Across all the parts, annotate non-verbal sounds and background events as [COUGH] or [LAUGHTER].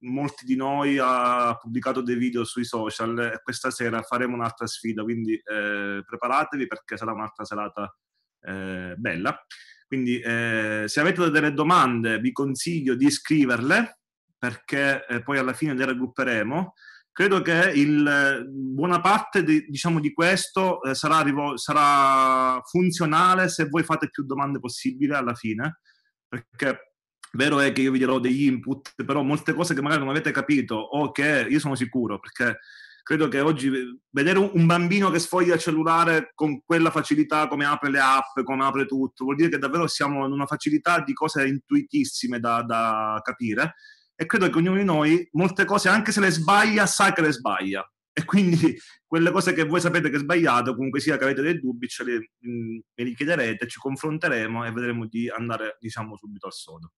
molti di noi ha pubblicato dei video sui social e questa sera faremo un'altra sfida, quindi eh, preparatevi perché sarà un'altra serata eh, bella. Quindi eh, se avete delle domande vi consiglio di scriverle perché eh, poi alla fine le raggrupperemo. Credo che il, buona parte di, diciamo, di questo eh, sarà, sarà funzionale se voi fate più domande possibile alla fine, perché Vero è che io vi dirò degli input, però molte cose che magari non avete capito o che io sono sicuro, perché credo che oggi vedere un bambino che sfoglia il cellulare con quella facilità come apre le app, come apre tutto, vuol dire che davvero siamo in una facilità di cose intuitissime da, da capire e credo che ognuno di noi molte cose, anche se le sbaglia, sa che le sbaglia e quindi [LAUGHS] quelle cose che voi sapete che è sbagliato, comunque sia che avete dei dubbi, ce le, mh, mm, me li chiederete, ci confronteremo e vedremo di andare diciamo subito al sodo.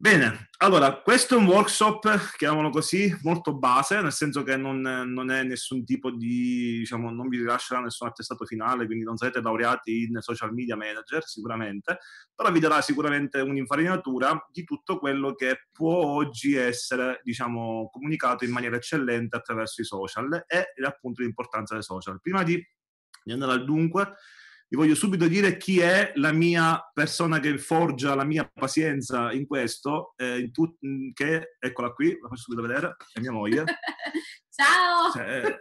Bene, allora, questo è un workshop, chiamiamolo così, molto base, nel senso che non, non è nessun tipo di, diciamo, non vi rilascerà nessun attestato finale, quindi non sarete laureati in social media manager sicuramente, però vi darà sicuramente un'infarinatura di tutto quello che può oggi essere, diciamo, comunicato in maniera eccellente attraverso i social e appunto l'importanza dei social. Prima di, di andare al dunque, vi voglio subito dire chi è la mia persona che forgia la mia pazienza in questo, eh, in tut- mm, che, eccola qui, la faccio subito vedere, è mia moglie. [LAUGHS] Ciao! Cioè,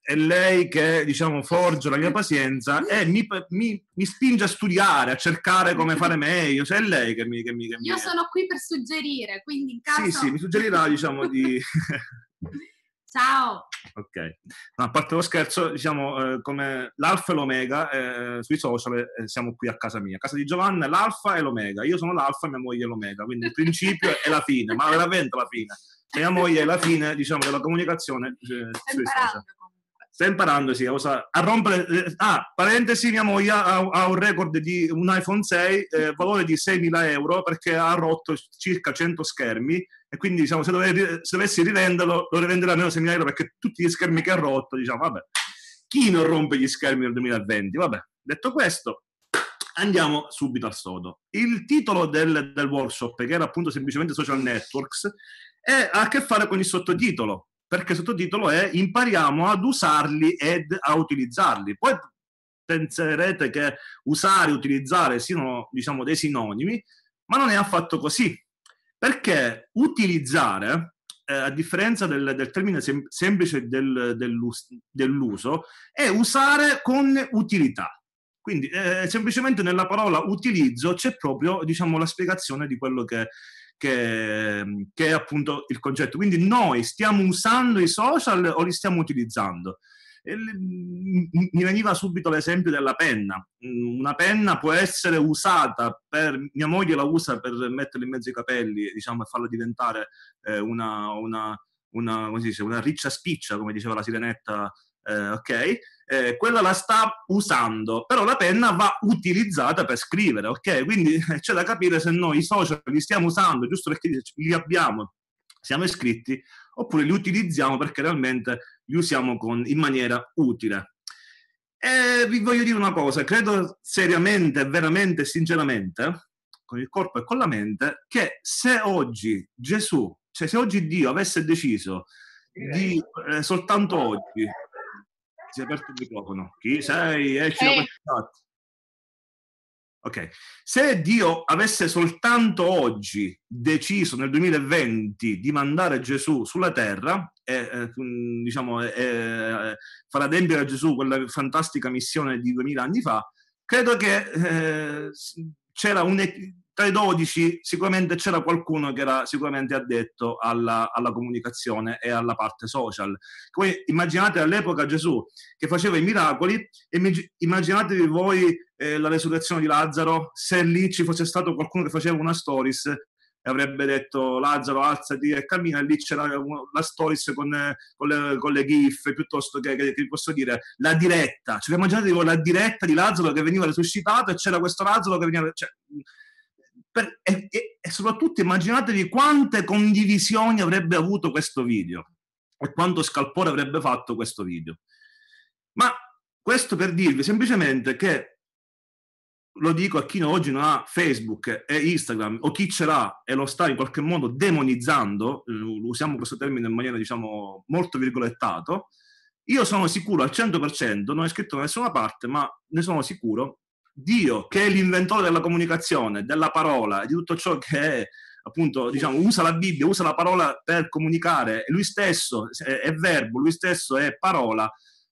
è lei che, diciamo, forgia la mia pazienza e mi, mi, mi, spinge a studiare, a cercare come fare meglio, cioè è lei che mi... Che mi che Io sono qui per suggerire, quindi in caso... Sì, sì, mi suggerirà, diciamo, di... [LAUGHS] [LAUGHS] Ciao! Ok, no, a parte lo scherzo, diciamo eh, come l'alfa e l'omega eh, eh sui social eh, siamo qui a casa mia. A casa di Giovanna l'alfa e l'omega, io sono l'alfa e mia moglie è l'omega, quindi il principio è la fine, ma veramente la fine. mia moglie è la fine, diciamo, della comunicazione eh, sui social sta imparando sì, a, usare, a rompere. Eh, ah, parentesi, mia moglie ha, ha, un record di un iPhone 6, eh, valore di 6.000 euro, perché ha rotto circa 100 schermi. E quindi, diciamo, se, dove, se dovessi rivenderlo, lo rivenderà almeno 6.000 euro perché tutti gli schermi che ha rotto, diciamo, vabbè, chi non rompe gli schermi nel 2020? Vabbè, detto questo. Andiamo subito al sodo. Il titolo del, del workshop, che era appunto semplicemente Social Networks, è, ha a che fare con il sottotitolo, perché il sottotitolo è impariamo ad usarli ed a utilizzarli. Poi penserete che usare e utilizzare siano diciamo, dei sinonimi, ma non è affatto così, perché utilizzare, eh, a differenza del, del termine sem- semplice del, dell'us- dell'uso, è usare con utilità. Quindi eh, semplicemente nella parola utilizzo c'è proprio diciamo, la spiegazione di quello che, che, che è appunto il concetto. Quindi noi stiamo usando i social o li stiamo utilizzando? mi veniva subito l'esempio della penna. Una penna può essere usata per, mia moglie la usa per metterla in mezzo ai capelli, diciamo, e farla diventare eh, una, una, una, dice, una riccia spiccia, come diceva la sirenetta eh, ok? Eh, quella la sta usando, però la penna va utilizzata per scrivere, ok? Quindi eh, c'è da capire se noi i social li stiamo usando giusto perché li abbiamo, siamo iscritti, oppure li utilizziamo perché realmente li usiamo con, in maniera utile. E vi voglio dire una cosa, credo seriamente, veramente, sinceramente, con il corpo e con la mente, che se oggi Gesù, cioè se oggi Dio avesse deciso di eh, soltanto oggi si è aperto il microfono. Chi sei? Esci da questa Ok, se Dio avesse soltanto oggi deciso nel 2020 di mandare Gesù sulla terra e eh, diciamo, eh, far adempiere a Gesù quella fantastica missione di 2000 anni fa, credo che eh, c'era un, tra i 12 sicuramente c'era qualcuno che era sicuramente addetto alla, alla comunicazione e alla parte social. Poi immaginate all'epoca Gesù che faceva i miracoli e immaginatevi voi eh, la resurrezione di Lazzaro, se lì ci fosse stato qualcuno che faceva una stories avrebbe detto Lazzaro alzati e cammina, e lì c'era la stories con, con, le, con le, gif, piuttosto che, che, che, posso dire, la diretta, cioè immaginate la diretta di Lazzaro che veniva resuscitato e c'era questo Lazzaro che veniva... Cioè, per, e, e soprattutto immaginatevi quante condivisioni avrebbe avuto questo video e quanto scalpore avrebbe fatto questo video. Ma questo per dirvi semplicemente che lo dico a chi oggi non ha Facebook e Instagram o chi ce l'ha e lo sta in qualche modo demonizzando, eh, usiamo questo termine in maniera diciamo molto virgolettato, io sono sicuro al 100%, non è scritto da nessuna parte, ma ne sono sicuro Dio, che è l'inventore della comunicazione, della parola, di tutto ciò che è, appunto, diciamo, usa la Bibbia, usa la parola per comunicare, lui stesso è, è verbo, lui stesso è parola,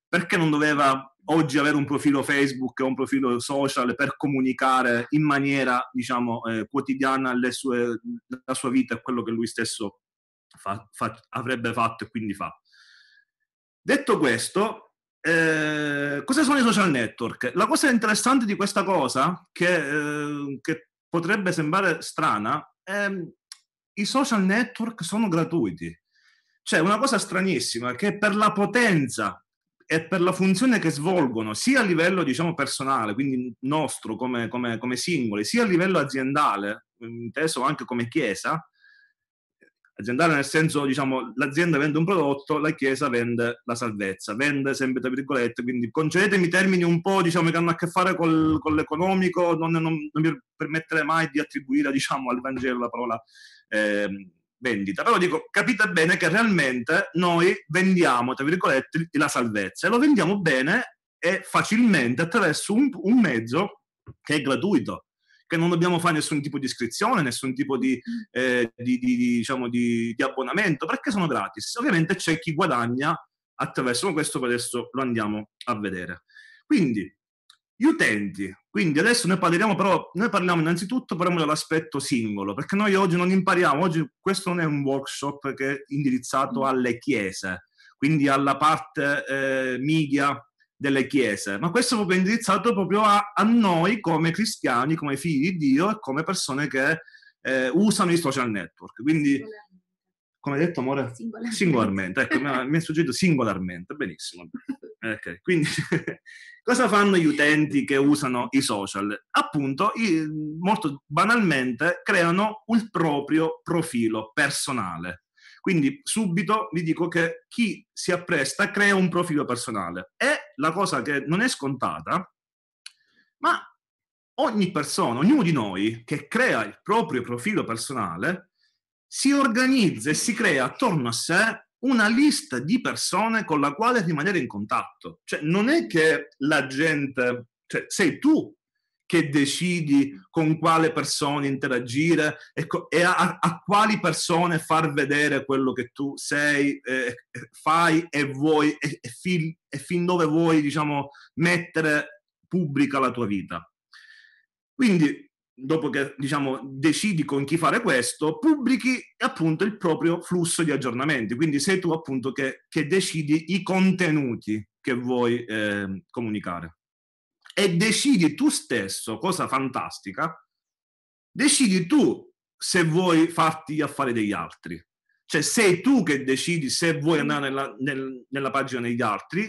perché non doveva oggi avere un profilo Facebook o un profilo social per comunicare in maniera, diciamo, eh, quotidiana sue, la sua vita e quello che lui stesso fa, fa, avrebbe fatto e quindi fa. Detto questo, eh, cosa sono i social network? La cosa interessante di questa cosa, che, eh, che potrebbe sembrare strana, è che mm, i social network sono gratuiti. Cioè, una cosa stranissima che per la potenza e per la funzione che svolgono, sia a livello diciamo, personale, quindi nostro come, come, come singoli, sia a livello aziendale, inteso anche come chiesa, aziendale nel senso, diciamo, l'azienda vende un prodotto, la Chiesa vende la salvezza, vende sempre tra virgolette, quindi concedetemi termini un po', diciamo, che hanno a che fare col, con l'economico, non, non, non, mi permetterei mai di attribuire, diciamo, al Vangelo la parola eh, vendita, però dico, capite bene che realmente noi vendiamo, tra virgolette, la salvezza e lo vendiamo bene e facilmente attraverso un, un mezzo che è gratuito che non dobbiamo fare nessun tipo di iscrizione, nessun tipo di, mm. eh, di, di, diciamo, di abbonamento, perché sono gratis. Ovviamente c'è chi guadagna attraverso questo, per adesso lo andiamo a vedere. Quindi, gli utenti. Quindi adesso noi parliamo però, noi parliamo innanzitutto parliamo dell'aspetto singolo, perché noi oggi non impariamo, oggi questo non è un workshop che è indirizzato mm. alle chiese, quindi alla parte eh, media delle chiese, ma questo fu indirizzato proprio a, a, noi come cristiani, come figli di Dio e come persone che eh, usano i social network. Quindi, come hai detto, amore? Singolarmente. singolarmente. Ecco, mi è suggerito singolarmente, benissimo. Okay. Quindi, [LAUGHS] cosa fanno gli utenti che usano i social? Appunto, molto banalmente, creano un proprio profilo personale. Quindi subito vi dico che chi si appresta crea un profilo personale. È la cosa che non è scontata, ma ogni persona, ognuno di noi che crea il proprio profilo personale, si organizza e si crea attorno a sé una lista di persone con la quale rimanere in contatto. Cioè, non è che la gente, cioè, sei tu che decidi con quale persona interagire e, co- e a-, a, quali persone far vedere quello che tu sei, eh, eh fai e vuoi e, e, fi- e fin dove vuoi, diciamo, mettere pubblica la tua vita. Quindi, dopo che diciamo, decidi con chi fare questo, pubblichi appunto il proprio flusso di aggiornamenti. Quindi sei tu appunto che, che decidi i contenuti che vuoi eh, comunicare e decidi tu stesso, cosa fantastica, decidi tu se vuoi farti gli affari degli altri. Cioè sei tu che decidi se vuoi andare nella, nel, nella pagina degli altri,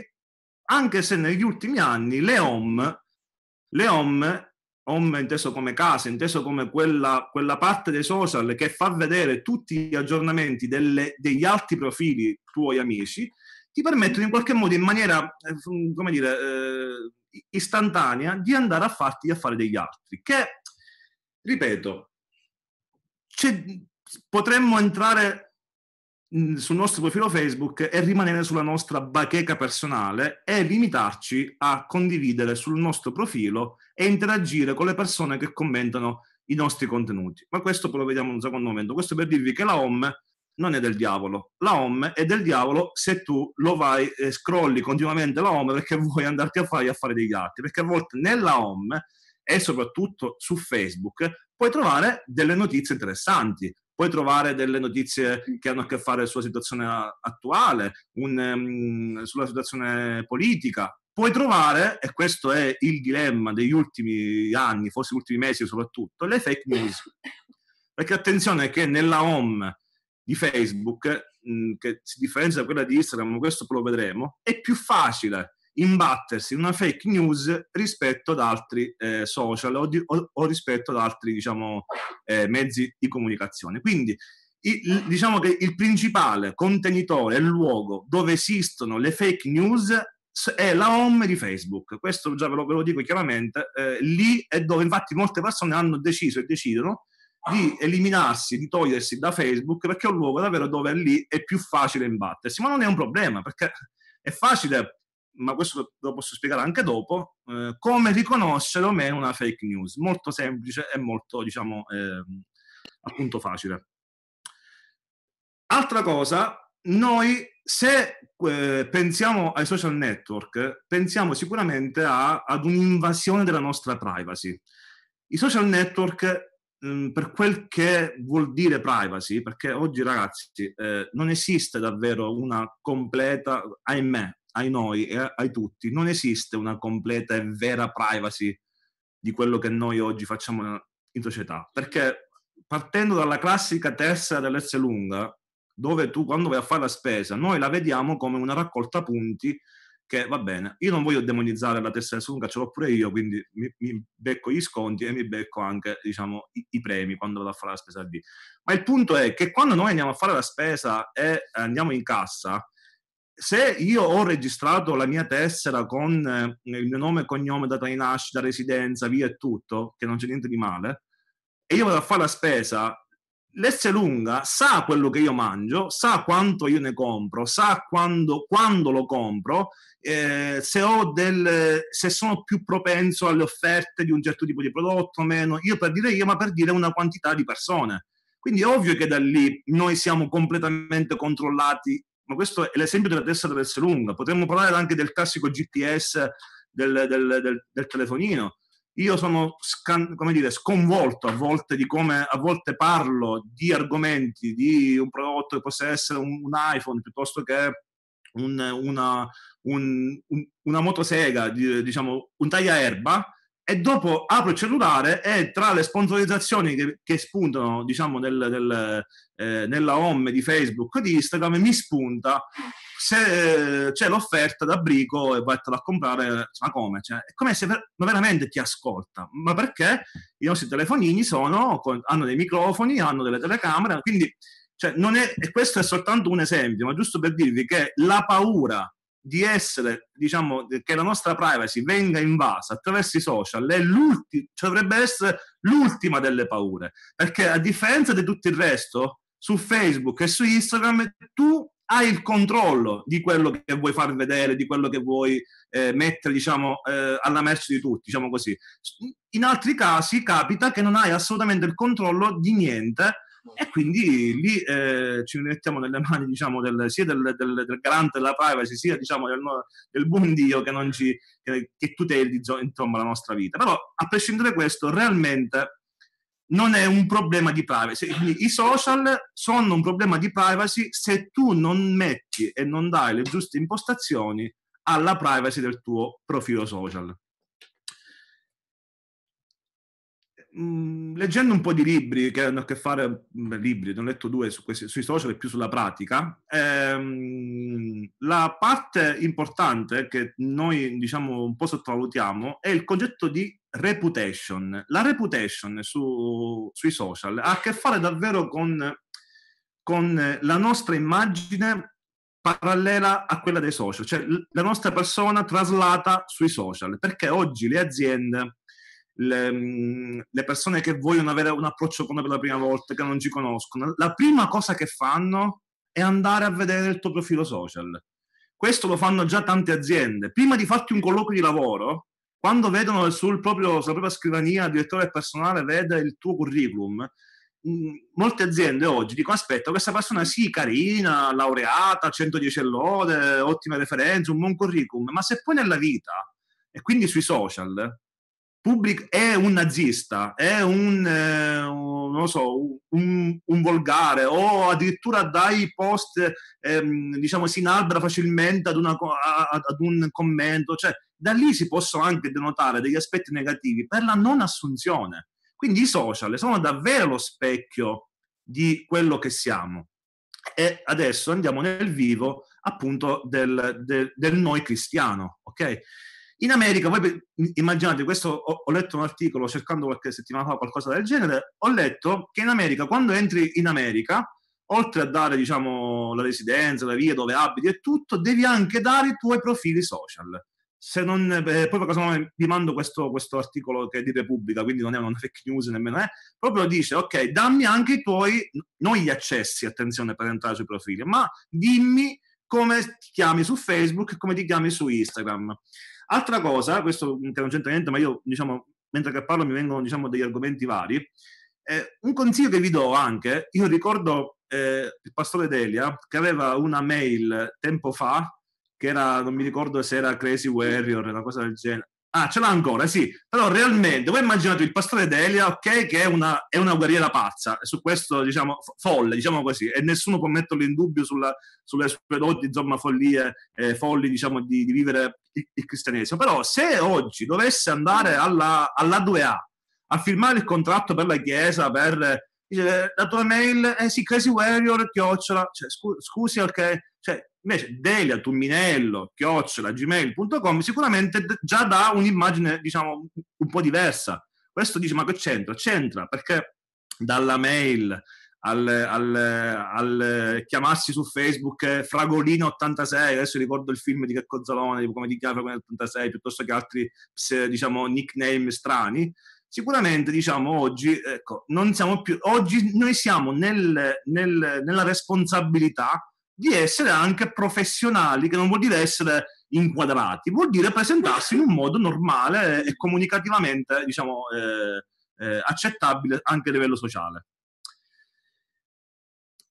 anche se negli ultimi anni le OM, le OM, OM inteso come casa, inteso come quella, quella, parte dei social che fa vedere tutti gli aggiornamenti delle, degli altri profili tuoi amici, ti permettono in qualche modo, in maniera, eh, come dire, eh, istantanea di andare a farti gli affari degli altri, che, ripeto, potremmo entrare mm, sul nostro profilo Facebook e rimanere sulla nostra bacheca personale e limitarci a condividere sul nostro profilo e interagire con le persone che commentano i nostri contenuti. Ma questo poi lo vediamo in un secondo momento. Questo per dirvi che la home non è del diavolo. La home è del diavolo se tu lo vai e scrolli continuamente la home perché [LAUGHS] vuoi andarti a fare, a fare dei gatti, perché a volte nella home e soprattutto su Facebook puoi trovare delle notizie interessanti, puoi trovare delle notizie che hanno a che fare sulla situazione attuale, un, um, sulla situazione politica. Puoi trovare, e questo è il dilemma degli ultimi anni, forse gli ultimi mesi soprattutto, le fake news. [LAUGHS] Perché attenzione che nella home di Facebook, mh, mm, che si differenzia da quella di Instagram, questo poi lo vedremo, è più facile imbattersi in una fake news rispetto ad altri eh, social o, di, o, o, rispetto ad altri diciamo, eh, mezzi di comunicazione. Quindi il, diciamo che il principale contenitore il luogo dove esistono le fake news è la home di Facebook. Questo già ve lo, ve lo dico chiaramente. Eh, lì è dove infatti molte persone hanno deciso e decidono di eliminarsi, di togliersi da Facebook perché è un luogo davvero dove lì è più facile imbattersi, ma non è un problema perché è facile, ma questo lo posso spiegare anche dopo, eh, come riconoscere o meno una fake news, molto semplice e molto, diciamo, eh, appunto facile. Altra cosa, noi se eh, pensiamo ai social network, pensiamo sicuramente a, ad un'invasione della nostra privacy. I social network per quel che vuol dire privacy, perché oggi ragazzi eh, non esiste davvero una completa, ahimè, ai noi e ai tutti, non esiste una completa e vera privacy di quello che noi oggi facciamo in società, perché partendo dalla classica tessera dell'S lunga, dove tu quando vai a fare la spesa, noi la vediamo come una raccolta punti che va bene, io non voglio demonizzare la testa di Sunga, ce l'ho pure io, quindi mi, mi becco gli sconti e mi becco anche diciamo, i, i, premi quando vado a fare la spesa lì. Ma il punto è che quando noi andiamo a fare la spesa e andiamo in cassa, se io ho registrato la mia tessera con eh, il mio nome e cognome, data di nascita, residenza, via e tutto, che non c'è niente di male, e io vado a fare la spesa l'essere lunga sa quello che io mangio, sa quanto io ne compro, sa quando, quando lo compro, eh, se, del, se, sono più propenso alle offerte di un certo tipo di prodotto o meno, io per dire io, ma per dire una quantità di persone. Quindi è ovvio che da lì noi siamo completamente controllati, ma questo è l'esempio della testa dell'essere lunga, potremmo parlare anche del classico GPS del, del, del telefonino io sono scan- dire, sconvolto a volte di come a volte parlo di argomenti, di un prodotto che possa essere un, un iPhone piuttosto che un, una, un, una, motosega, di, diciamo, un taglia erba e dopo apro il cellulare e tra le sponsorizzazioni che, che spuntano diciamo del, del, eh, nella home di Facebook di Instagram mi spunta se eh, c'è l'offerta da Brico e vattela a comprare ma come? Cioè, è come se ver- ma veramente ti ascolta ma perché i nostri telefonini sono, hanno dei microfoni hanno delle telecamere quindi cioè, è, e questo è soltanto un esempio ma giusto per dirvi che la paura di essere, diciamo, che la nostra privacy venga invasa attraverso i social è l'ultima, dovrebbe essere l'ultima delle paure, perché a differenza di tutto il resto, su Facebook e su Instagram tu hai il controllo di quello che vuoi far vedere, di quello che vuoi eh, mettere, diciamo, eh, alla merce di tutti, diciamo così. In altri casi capita che non hai assolutamente il controllo di niente e quindi lì eh, ci mettiamo nelle mani diciamo, del, sia del, del, del, garante della privacy, sia diciamo, del, buon Dio che, non ci, che, che tuteli insomma, la nostra vita. Però a prescindere da questo, realmente non è un problema di privacy. Quindi i social sono un problema di privacy se tu non metti e non dai le giuste impostazioni alla privacy del tuo profilo social. mh, mm, leggendo un po' di libri che hanno a che fare, mm, libri, ne ho letto due su questi, sui social e più sulla pratica, ehm, la parte importante che noi diciamo un po' sottovalutiamo è il concetto di reputation. La reputation su, sui social ha a che fare davvero con, con la nostra immagine parallela a quella dei social, cioè la nostra persona traslata sui social, perché oggi le aziende le, mm, le, persone che vogliono avere un approccio con noi per la prima volta, che non ci conoscono, la prima cosa che fanno è andare a vedere il tuo profilo social. Questo lo fanno già tante aziende. Prima di farti un colloquio di lavoro, quando vedono sul proprio, sulla propria scrivania il direttore personale vede il tuo curriculum, mm, molte aziende oggi dicono aspetta questa persona sì carina laureata 110 lode ottime referenze un buon curriculum ma se poi nella vita e quindi sui social pubblic- è un nazista, è un, eh, un, so, un, un, volgare o addirittura dai post, ehm, diciamo, si inalbera facilmente ad, una, ad un commento, cioè da lì si possono anche denotare degli aspetti negativi per la non assunzione. Quindi i social sono davvero lo specchio di quello che siamo. E adesso andiamo nel vivo appunto del, del, del noi cristiano, ok? In America, voi immaginate, questo ho, ho, letto un articolo cercando qualche settimana fa qualcosa del genere, ho letto che in America, quando entri in America, oltre a dare diciamo, la residenza, la via dove abiti e tutto, devi anche dare i tuoi profili social. Se non, eh, poi per caso vi mando questo, questo, articolo che è di Repubblica, quindi non è una fake news nemmeno, eh, proprio dice, ok, dammi anche i tuoi, non gli accessi, attenzione per entrare sui profili, ma dimmi come ti chiami su Facebook e come ti chiami su Instagram. Altra cosa, questo che non c'entra niente, ma io diciamo, mentre che parlo mi vengono diciamo, degli argomenti vari, eh, un consiglio che vi do anche, io ricordo eh, il pastore Delia che aveva una mail tempo fa, che era, non mi ricordo se era Crazy Warrior, una cosa del genere, Ah, ce l'ha ancora, sì. Però realmente, voi immaginate il pastore Delia, ok, che è una, è una guerriera pazza, su questo, diciamo, folle, diciamo così, e nessuno può metterlo in dubbio sulla, sulle sue doti, insomma, follie, eh, folli, diciamo, di, di vivere il, il, cristianesimo. Però se oggi dovesse andare alla, alla 2A a firmare il contratto per la Chiesa, per... Dice, eh, la tua mail eh, sì, Crazy Warrior, chiocciola, cioè, scu- scusi, ok, cioè, Invece Delia, Tumminello, Chiocciola, gmail.com sicuramente già dà un'immagine, diciamo, un po' diversa. Questo dice, ma che c'entra? C'entra perché dalla mail al, al, al chiamarsi su Facebook Fragolino 86, adesso ricordo il film di Checco Zalone, come ti Fragolino 86, piuttosto che altri, diciamo, nickname strani, sicuramente diciamo oggi, ecco, non siamo più, oggi noi siamo nel, nel, nella responsabilità di essere anche professionali, che non vuol dire essere inquadrati, vuol dire presentarsi in un modo normale e comunicativamente diciamo, eh, eh, accettabile anche a livello sociale.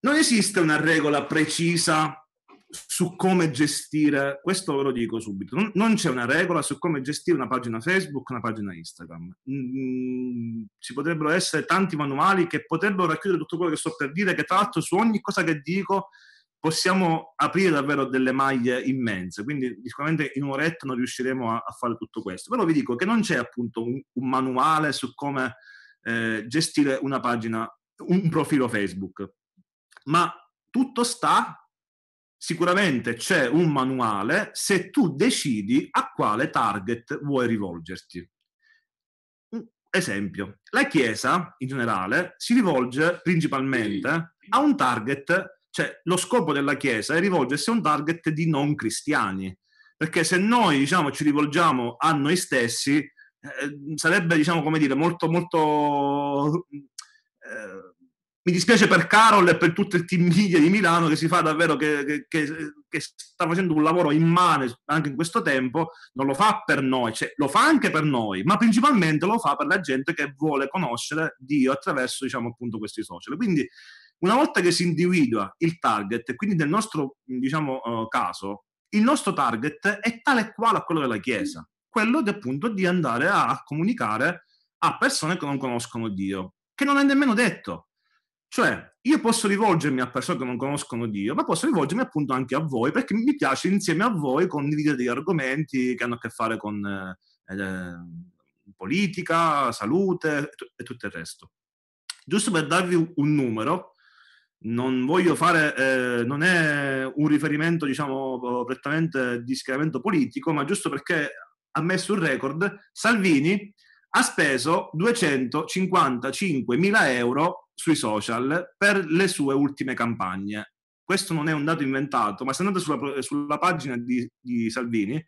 Non esiste una regola precisa su come gestire, questo ve lo dico subito, non, non c'è una regola su come gestire una pagina Facebook, una pagina Instagram. Mm, mm ci potrebbero essere tanti manuali che potrebbero racchiudere tutto quello che sto per dire, che tra l'altro su ogni cosa che dico possiamo aprire davvero delle maglie immense, quindi sicuramente in un'oretta non riusciremo a, a fare tutto questo, però vi dico che non c'è appunto un, un manuale su come eh, gestire una pagina, un profilo Facebook, ma tutto sta sicuramente c'è un manuale se tu decidi a quale target vuoi rivolgerti. esempio, la Chiesa in generale si rivolge principalmente a un target cioè, lo scopo della Chiesa è rivolgersi a un target di non cristiani, perché se noi diciamo, ci rivolgiamo a noi stessi, eh, sarebbe diciamo, come dire, molto, molto... Eh, mi dispiace per Carol e per tutto il team media di Milano che si fa davvero che, che, che, che, sta facendo un lavoro immane anche in questo tempo, non lo fa per noi, cioè, lo fa anche per noi, ma principalmente lo fa per la gente che vuole conoscere Dio attraverso diciamo, appunto, questi social. Quindi una volta che si individua il target, quindi nel nostro diciamo, uh, caso, il nostro target è tale e quale a quello della Chiesa, quello di, appunto di andare a comunicare a persone che non conoscono Dio, che non è nemmeno detto. Cioè, io posso rivolgermi a persone che non conoscono Dio, ma posso rivolgermi appunto anche a voi, perché mi piace insieme a voi condividere degli argomenti che hanno a che fare con eh, eh politica, salute e, t- e tutto il resto. Giusto per darvi un numero, non voglio fare, eh, non è un riferimento, diciamo, prettamente di schieramento politico, ma giusto perché ha messo un record, Salvini ha speso 255 mila euro sui social per le sue ultime campagne. Questo non è un dato inventato, ma se andate sulla, sulla pagina di, di Salvini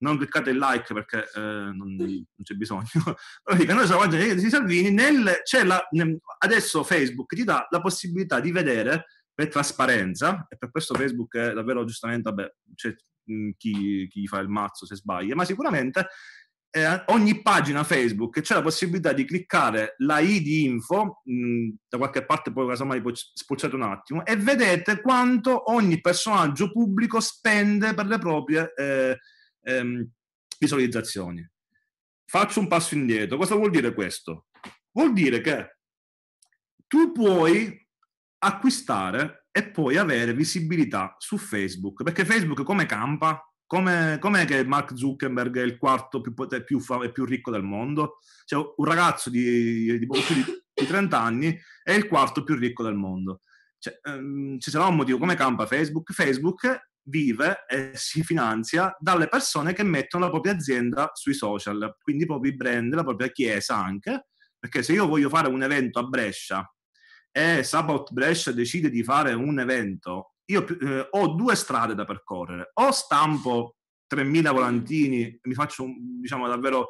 non cliccate il like perché eh, non, non, c'è bisogno. Allora, [LAUGHS] noi siamo la pagina di Salvini, nel, la, adesso Facebook ti dà la possibilità di vedere per trasparenza, e per questo Facebook è davvero giustamente, vabbè, c'è mm, chi, chi fa il mazzo se sbaglia, ma sicuramente eh, ogni pagina Facebook c'è la possibilità di cliccare la i di info, mh, mm, da qualche parte poi casomai spocciate un attimo, e vedete quanto ogni personaggio pubblico spende per le proprie... Eh, ehm, visualizzazioni. Faccio un passo indietro. Cosa vuol dire questo? Vuol dire che tu puoi acquistare e poi avere visibilità su Facebook, perché Facebook come campa? Come, com'è che Mark Zuckerberg è il quarto più, più, più ricco del mondo? Cioè, un ragazzo di, di, boh, di 30 anni è il quarto più ricco del mondo. Cioè, um, ci sarà un motivo come campa Facebook? Facebook vive e si finanzia dalle persone che mettono la propria azienda sui social, quindi i propri brand, la propria chiesa anche, perché se io voglio fare un evento a Brescia e Sabot Brescia decide di fare un evento, io eh, ho due strade da percorrere, o stampo 3.000 volantini, mi faccio diciamo davvero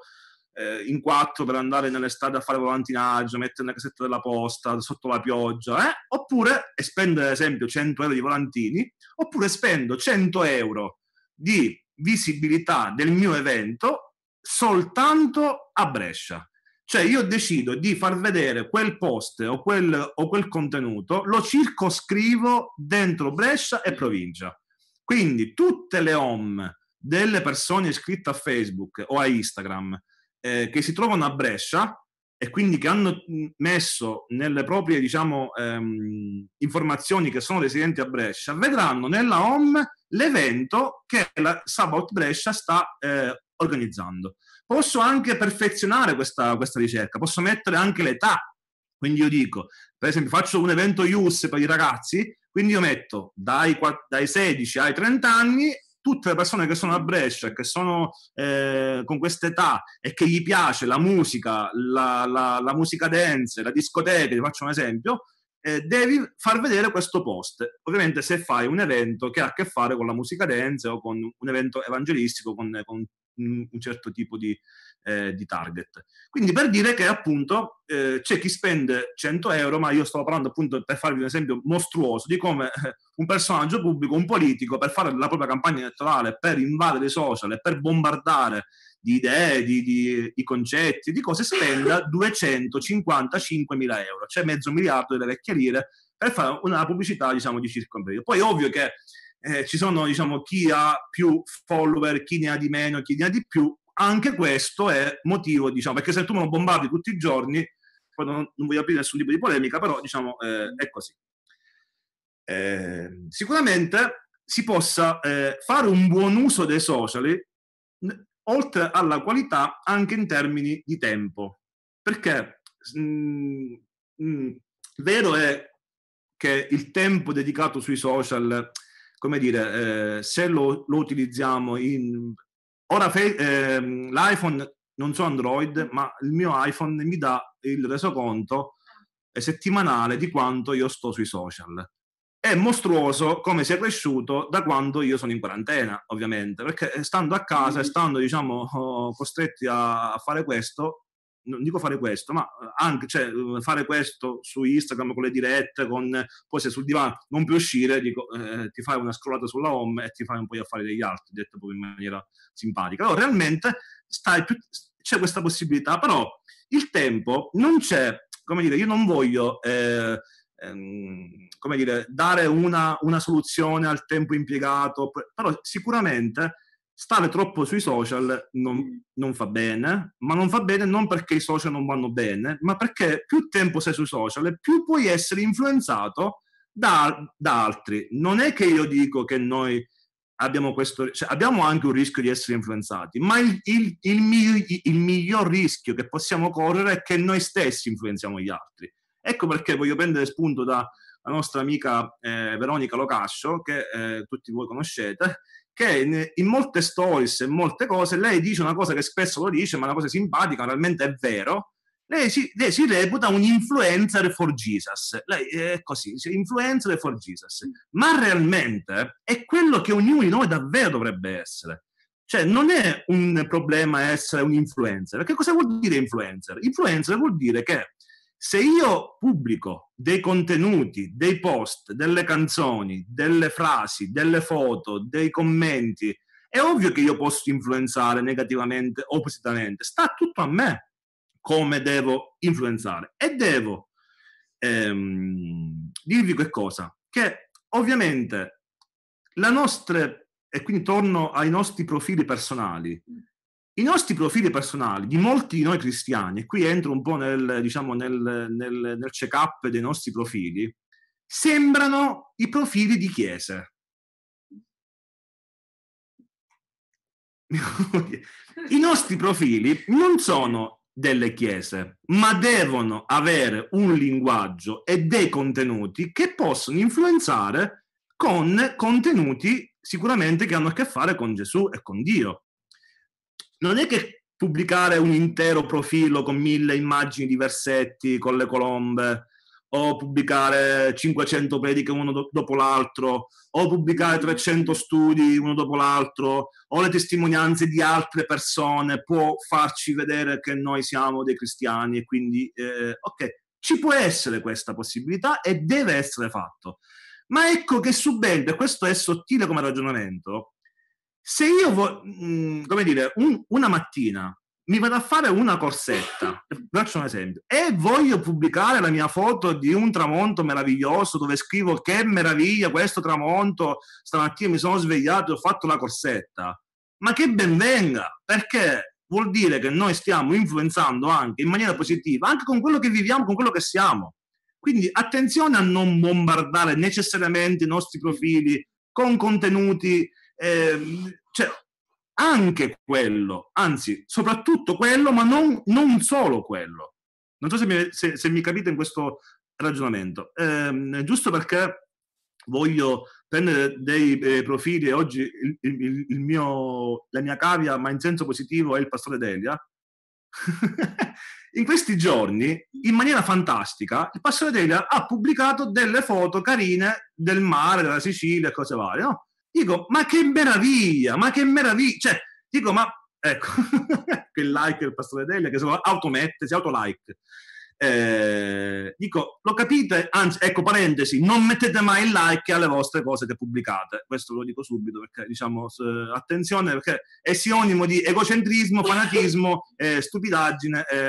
eh, in quattro per andare nelle strade a fare volantinaggio, mettere nella casetta della posta sotto la pioggia, eh? oppure e spendo ad esempio 100 euro di volantini, oppure spendo 100 euro di visibilità del mio evento soltanto a Brescia. Cioè io decido di far vedere quel post o quel, o quel contenuto, lo circoscrivo dentro Brescia e provincia. Quindi tutte le home delle persone iscritte a Facebook o a Instagram eh, che si trovano a Brescia e quindi che hanno messo nelle proprie diciamo, ehm, informazioni che sono residenti a Brescia, vedranno nella home l'evento che la Sabot Brescia sta eh, organizzando. Posso anche perfezionare questa, questa ricerca, posso mettere anche l'età. Quindi io dico, per esempio, faccio un evento IUS per i ragazzi, quindi io metto dai, dai 16 ai 30 anni tutte le persone che sono a Brescia, e che sono eh, con questa età e che gli piace la musica, la, la, la musica dance, la discoteca, ti faccio un esempio, eh, devi far vedere questo post. Ovviamente se fai un evento che ha a che fare con la musica dance o con un evento evangelistico, con, con un certo tipo di, eh, di target. Quindi per dire che appunto eh, c'è chi spende 100 euro, ma io stavo parlando appunto per farvi un esempio mostruoso di come eh, un personaggio pubblico, un politico, per fare la propria campagna elettorale, per invadere i social e per bombardare di idee, di, di, di, concetti, di cose, spenda 255 [LAUGHS] mila euro, cioè mezzo miliardo delle vecchie lire per fare una pubblicità diciamo di circa un periodo. Poi ovvio che eh, ci sono diciamo, chi ha più follower, chi ne ha di meno, chi ne ha di più, anche questo è motivo, diciamo, perché se tu me lo bombardi tutti i giorni, poi non, non voglio aprire nessun tipo di polemica, però diciamo eh, è così. Eh, sicuramente si possa eh, fare un buon uso dei social, oltre alla qualità, anche in termini di tempo. Perché mh, mh, vero è che il tempo dedicato sui social come dire, eh, se lo, lo, utilizziamo in... Ora fe- ehm, l'iPhone, non so Android, mm. ma il mio iPhone mi dà il resoconto settimanale di quanto io sto sui social. È mostruoso come si è cresciuto da quando io sono in quarantena, ovviamente, perché eh, stando a casa e mm. stando, diciamo, [LAUGHS] costretti a fare questo, non dico fare questo, ma eh, anche cioè, eh, fare questo su Instagram con le dirette, con, poi se sul divano non puoi uscire, dico, eh, ti fai una scrollata sulla home e ti fai un po' gli affari degli altri, detto proprio in maniera simpatica. Allora, realmente più, c'è questa possibilità, però il tempo non c'è, come dire, io non voglio... Eh, ehm, come dire, dare una, una, soluzione al tempo impiegato, però sicuramente stare troppo sui social non, mm. non, fa bene, ma non fa bene non perché i social non vanno bene, ma perché più tempo sei sui social più puoi essere influenzato da, da altri. Non è che io dico che noi abbiamo questo, cioè abbiamo anche un rischio di essere influenzati, ma il, il, il, miglior, il miglior rischio che possiamo correre è che noi stessi influenziamo gli altri. Ecco perché voglio prendere spunto da, la nostra amica eh, Veronica Locascio, che eh, tutti voi conoscete, che in molte stories e molte cose lei dice una cosa che spesso lo dice, ma è una cosa simpatica, realmente è vero. Lei si, lei si reputa un influencer for Jesus. Lei è così, influencer for Jesus. Ma realmente è quello che ognuno di noi davvero dovrebbe essere. Cioè, non è un problema essere un influencer. Che cosa vuol dire influencer? Influencer vuol dire che se io pubblico dei contenuti, dei post, delle canzoni, delle frasi, delle foto, dei commenti, è ovvio che io posso influenzare negativamente o positivamente, sta tutto a me come devo influenzare e devo ehm, dirvi che cosa? Che ovviamente la nostra, e quindi torno ai nostri profili personali, mm. I nostri profili personali, di molti di noi cristiani, e qui entro un po' nel, diciamo, nel, nel, nel check-up dei nostri profili, sembrano i profili di chiese. [LAUGHS] I nostri profili non sono delle chiese, ma devono avere un linguaggio e dei contenuti che possono influenzare con contenuti sicuramente che hanno a che fare con Gesù e con Dio non è che pubblicare un intero profilo con mille immagini di versetti con le colombe o pubblicare 500 prediche uno dopo l'altro o pubblicare 300 studi uno dopo l'altro o le testimonianze di altre persone può farci vedere che noi siamo dei cristiani e quindi eh, ok ci può essere questa possibilità e deve essere fatto ma ecco che subendo, e questo è sottile come ragionamento se io, vo- mm, come dire, un, una mattina mi vado a fare una corsetta, faccio un esempio, e voglio pubblicare la mia foto di un tramonto meraviglioso dove scrivo che meraviglia questo tramonto, stamattina mi sono svegliato e ho fatto la corsetta, ma che ben venga, perché vuol dire che noi stiamo influenzando anche in maniera positiva, anche con quello che viviamo, con quello che siamo. Quindi attenzione a non bombardare necessariamente i nostri profili con contenuti eh, cioè, anche quello, anzi, soprattutto quello, ma non, non solo quello. Non so se mi, se, se mi capite in questo ragionamento. Eh, giusto perché voglio prendere dei eh, profili e oggi il, il, il mio, la mia cavia, ma in senso positivo, è il pastore Delia. [LAUGHS] in questi giorni, in maniera fantastica, il pastore Delia ha pubblicato delle foto carine del mare, della Sicilia e cose varie, no? Dico, ma che meraviglia, ma che meraviglia. Cioè, dico, ma ecco, quel [LAUGHS] like del pastore Delia che si automette, si autolike. Eh, dico, lo capite? Anzi, ecco, parentesi, non mettete mai il like alle vostre cose che pubblicate. Questo lo dico subito perché, diciamo, attenzione perché è sinonimo di egocentrismo, fanatismo, [LAUGHS] eh, stupidaggine e eh, eh,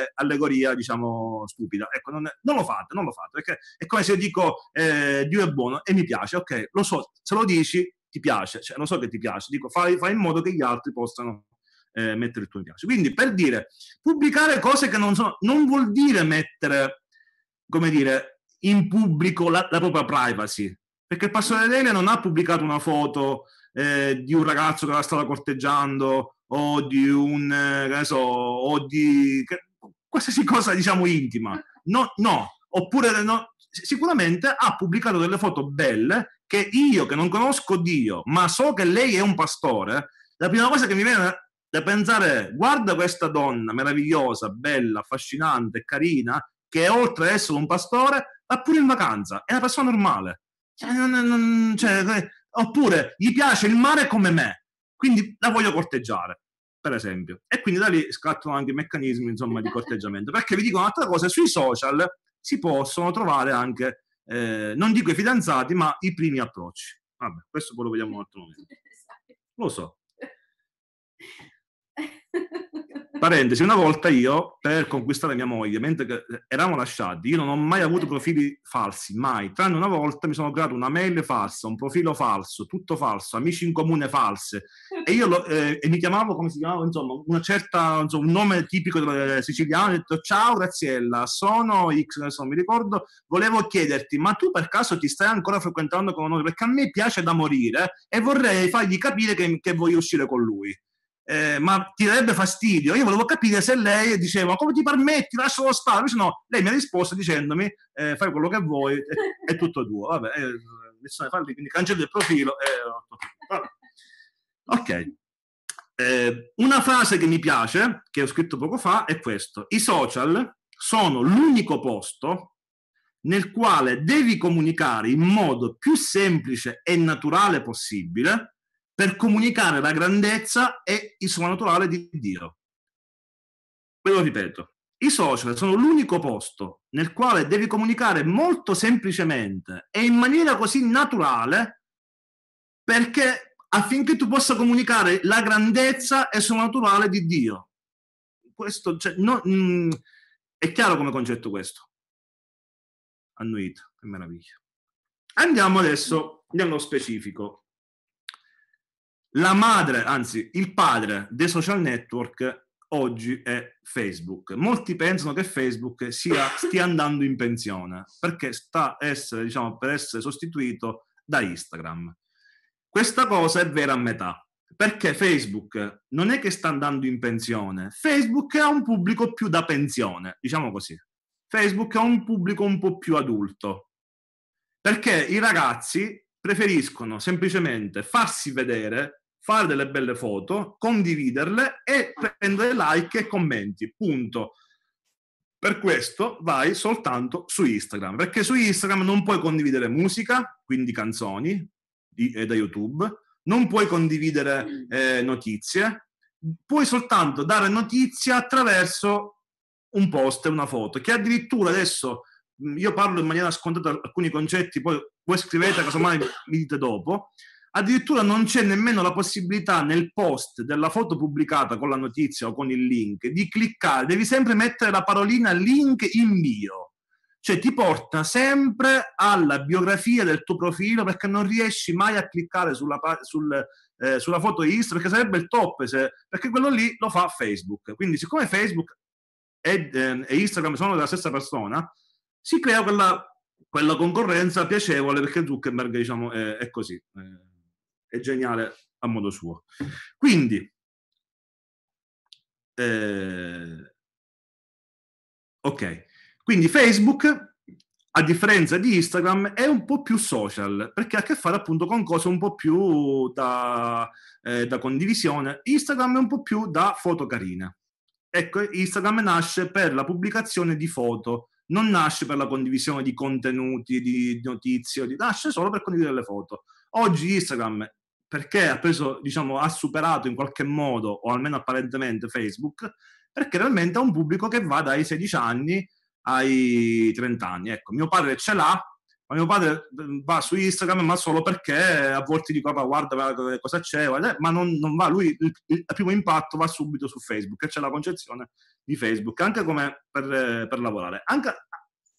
eh, allegoria, diciamo, stupida. Ecco, non, è, non, lo fate, non lo fate perché è come se io dico eh, Dio è buono e mi piace, ok, lo so, se lo dici ti piace, cioè, lo so che ti piace, dico fai, fai in modo che gli altri possano eh, mettere il tuo mi piace. Quindi per dire, pubblicare cose che non sono, non vuol dire mettere, come dire, in pubblico la, la propria privacy, perché il pastore Delia non ha pubblicato una foto eh, di un ragazzo che la stava corteggiando o di un, eh, che so, o di che, qualsiasi cosa, diciamo, intima. No, no. Oppure no, sicuramente ha pubblicato delle foto belle che io, che non conosco Dio, ma so che lei è un pastore, la prima cosa che mi viene da pensare, guarda questa donna meravigliosa, bella, affascinante, carina, che oltre ad essere un pastore, va pure in vacanza, è una persona normale. Cioè, non, cioè, eh, oppure gli piace il mare come me, quindi la voglio corteggiare, per esempio. E quindi da lì scattano anche i meccanismi insomma, di corteggiamento. Perché vi dico un'altra cosa, sui social si possono trovare anche, eh, non dico i fidanzati, ma i primi approcci. Vabbè, questo poi lo vediamo un altro momento. [LAUGHS] Lo so. Parentesi, una volta io, per conquistare mia moglie, mentre eh, eravamo lasciati, io non ho mai avuto profili falsi, mai, tranne una volta mi sono creato una mail falsa, un profilo falso, tutto falso, amici in comune false, e io lo, [LAUGHS] eh, e mi chiamavo, come si chiamava, insomma, una certa, insomma, un nome tipico eh, siciliano, ho detto ciao Graziella, sono X, adesso non mi ricordo, volevo chiederti, ma tu per caso ti stai ancora frequentando con noi? Perché a me piace da morire eh, e vorrei fargli capire che, che voglio uscire con lui eh, ma ti darebbe fastidio. Io volevo capire se lei diceva come ti permetti, lascialo stare. se no, lei mi ha risposto dicendomi eh, fai quello che vuoi, è, è tutto tuo. Vabbè, eh, falli, quindi cancello il profilo. Ok. Eh, una frase che mi piace, che ho scritto poco fa, è questa. I social sono l'unico posto nel quale devi comunicare in modo più semplice e naturale possibile per comunicare la grandezza e il sovrannaturale di Dio. Ve lo ripeto, i social sono l'unico posto nel quale devi comunicare molto semplicemente e in maniera così naturale perché affinché tu possa comunicare la grandezza e il sovrannaturale di Dio. Questo, cioè, no, mh, mm, è chiaro come concetto questo. Annuito, che meraviglia. Andiamo adesso nello specifico. La madre, anzi il padre dei social network oggi è Facebook. Molti pensano che Facebook sia, stia andando in pensione perché sta essere, diciamo, per essere sostituito da Instagram. Questa cosa è vera a metà, perché Facebook non è che sta andando in pensione, Facebook ha un pubblico più da pensione, diciamo così. Facebook ha un pubblico un po' più adulto, perché i ragazzi preferiscono semplicemente farsi vedere, fare delle belle foto, condividerle e prendere like e commenti, punto. Per questo vai soltanto su Instagram, perché su Instagram non puoi condividere musica, quindi canzoni di, eh, da YouTube, non puoi condividere eh, notizie, puoi soltanto dare notizie attraverso un post e una foto, che addirittura adesso Mm, io parlo in maniera scontata alcuni concetti, poi voi scrivete, casomai mi dite dopo. Addirittura non c'è nemmeno la possibilità nel post della foto pubblicata con la notizia o con il link di cliccare, devi sempre mettere la parolina link invio, cioè ti porta sempre alla biografia del tuo profilo perché non riesci mai a cliccare sulla, sul, eh, sulla foto Instagram, perché sarebbe il top, se, perché quello lì lo fa Facebook. Quindi siccome Facebook e, eh, e Instagram sono della stessa persona, si crea quella, quella concorrenza piacevole perché Zuckerberg diciamo, è, è così, è, è geniale a modo suo. Quindi, eh, ok, quindi Facebook a differenza di Instagram, è un po' più social, perché ha a che fare appunto con cose un po' più da, eh, da condivisione. Instagram è un po' più da foto carine. Ecco, Instagram nasce per la pubblicazione di foto non nasce per la condivisione di contenuti, di notizie, di... nasce solo per condividere le foto. Oggi Instagram, perché ha, preso, diciamo, ha superato in qualche modo, o almeno apparentemente, Facebook, perché realmente ha un pubblico che va dai 16 anni ai 30 anni. Ecco, mio padre ce l'ha ma mio padre mm, va su Instagram, ma solo perché a volte dico, papà, guarda cosa c'è, guarda, ma non, non, va, lui il, il, primo impatto va subito su Facebook, e c'è la concezione di Facebook, anche come per, eh, per lavorare. Anche,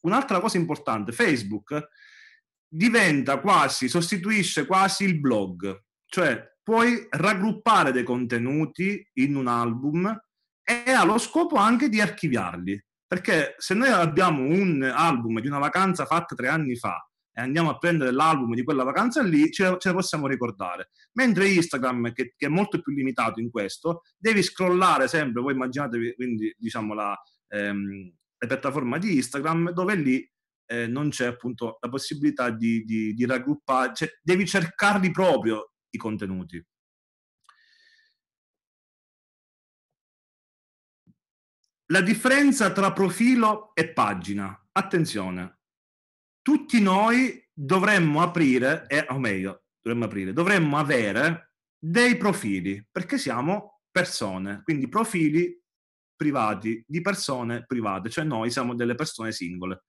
un'altra cosa importante, Facebook diventa quasi, sostituisce quasi il blog, cioè puoi raggruppare dei contenuti in un album e ha lo scopo anche di archiviarli. Perché se noi abbiamo un album di una vacanza fatta tre anni fa e andiamo a prendere l'album di quella vacanza lì, ce, ce ne possiamo ricordare. Mentre Instagram, che, che, è molto più limitato in questo, devi scrollare sempre, voi immaginatevi quindi diciamo la, ehm, la piattaforma di Instagram, dove lì eh, non c'è appunto la possibilità di, di, di raggruppare, cioè, devi cercarli proprio i contenuti. La differenza tra profilo e pagina. Attenzione, tutti noi dovremmo aprire, eh, o meglio, dovremmo aprire, dovremmo avere dei profili, perché siamo persone, quindi profili privati di persone private, cioè noi siamo delle persone singole.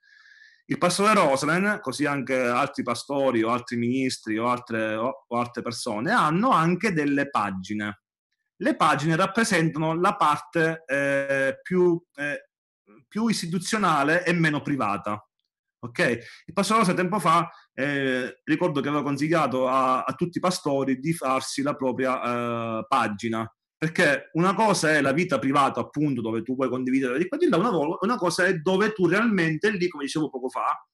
Il pastore Roslen, così anche altri pastori o altri ministri o altre, o altre persone, hanno anche delle pagine le pagine rappresentano la parte eh, più, eh, più, istituzionale e meno privata. Ok? Il Pastor Rosa tempo fa eh, ricordo che aveva consigliato a, a, tutti i pastori di farsi la propria eh, pagina. Perché una cosa è la vita privata, appunto, dove tu puoi condividere di qua di là, una cosa è dove tu realmente, lì, come dicevo poco fa,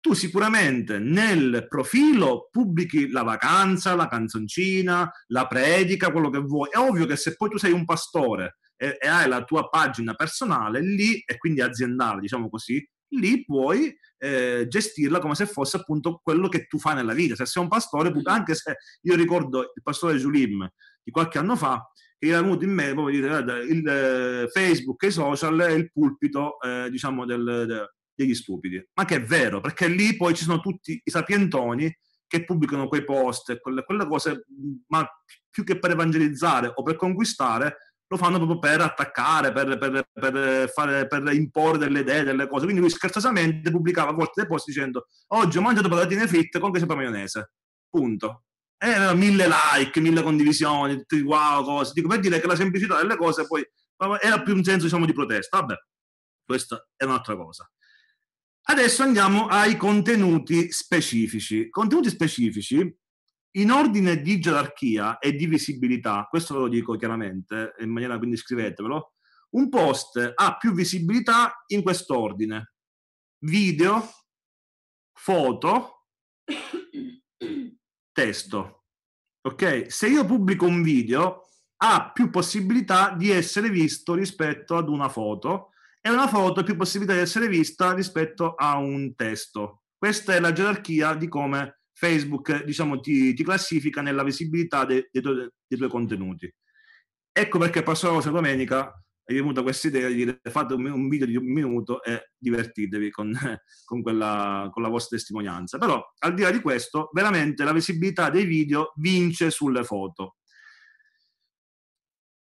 tu sicuramente nel profilo pubblichi la vacanza, la canzoncina, la predica, quello che vuoi. È ovvio che se poi tu sei un pastore e, e hai la tua pagina personale lì, e quindi aziendale, diciamo così, lì puoi eh, gestirla come se fosse appunto quello che tu fai nella vita. Se sei un pastore, mm-hmm. anche se io ricordo il pastore Giulim di qualche anno fa, che era venuto in me proprio dire, il eh, Facebook e i social è il pulpito, eh, diciamo, del, del degli stupidi. Ma che è vero, perché lì poi ci sono tutti i sapientoni che pubblicano quei post, quelle, quelle cose, mm, ma più che per evangelizzare o per conquistare, lo fanno proprio per attaccare, per, per, per, fare, per, imporre delle idee, delle cose. Quindi lui scherzosamente pubblicava a volte dei post dicendo oggi ho mangiato patatine fritte con questo maionese. Punto. E aveva mille like, mille condivisioni, tutti wow, cose. Dico, per dire che la semplicità delle cose poi era più un senso diciamo, di protesta. Vabbè, questa è un'altra cosa. Adesso andiamo ai contenuti specifici. Contenuti specifici in ordine di gerarchia e di visibilità, questo ve lo dico chiaramente, in maniera quindi scrivetevelo, un post ha più visibilità in quest'ordine. Video, foto, testo. Ok? Se io pubblico un video ha più possibilità di essere visto rispetto ad una foto e una foto ha più possibilità di essere vista rispetto a un testo. Questa è la gerarchia di come Facebook diciamo, ti, ti classifica nella visibilità dei, dei, tuoi, dei tuoi contenuti. Ecco perché passavo la domenica è venuta questa idea di dire fate un, video di un minuto e divertitevi con, con, quella, con, la vostra testimonianza. Però al di là di questo, veramente la visibilità dei video vince sulle foto.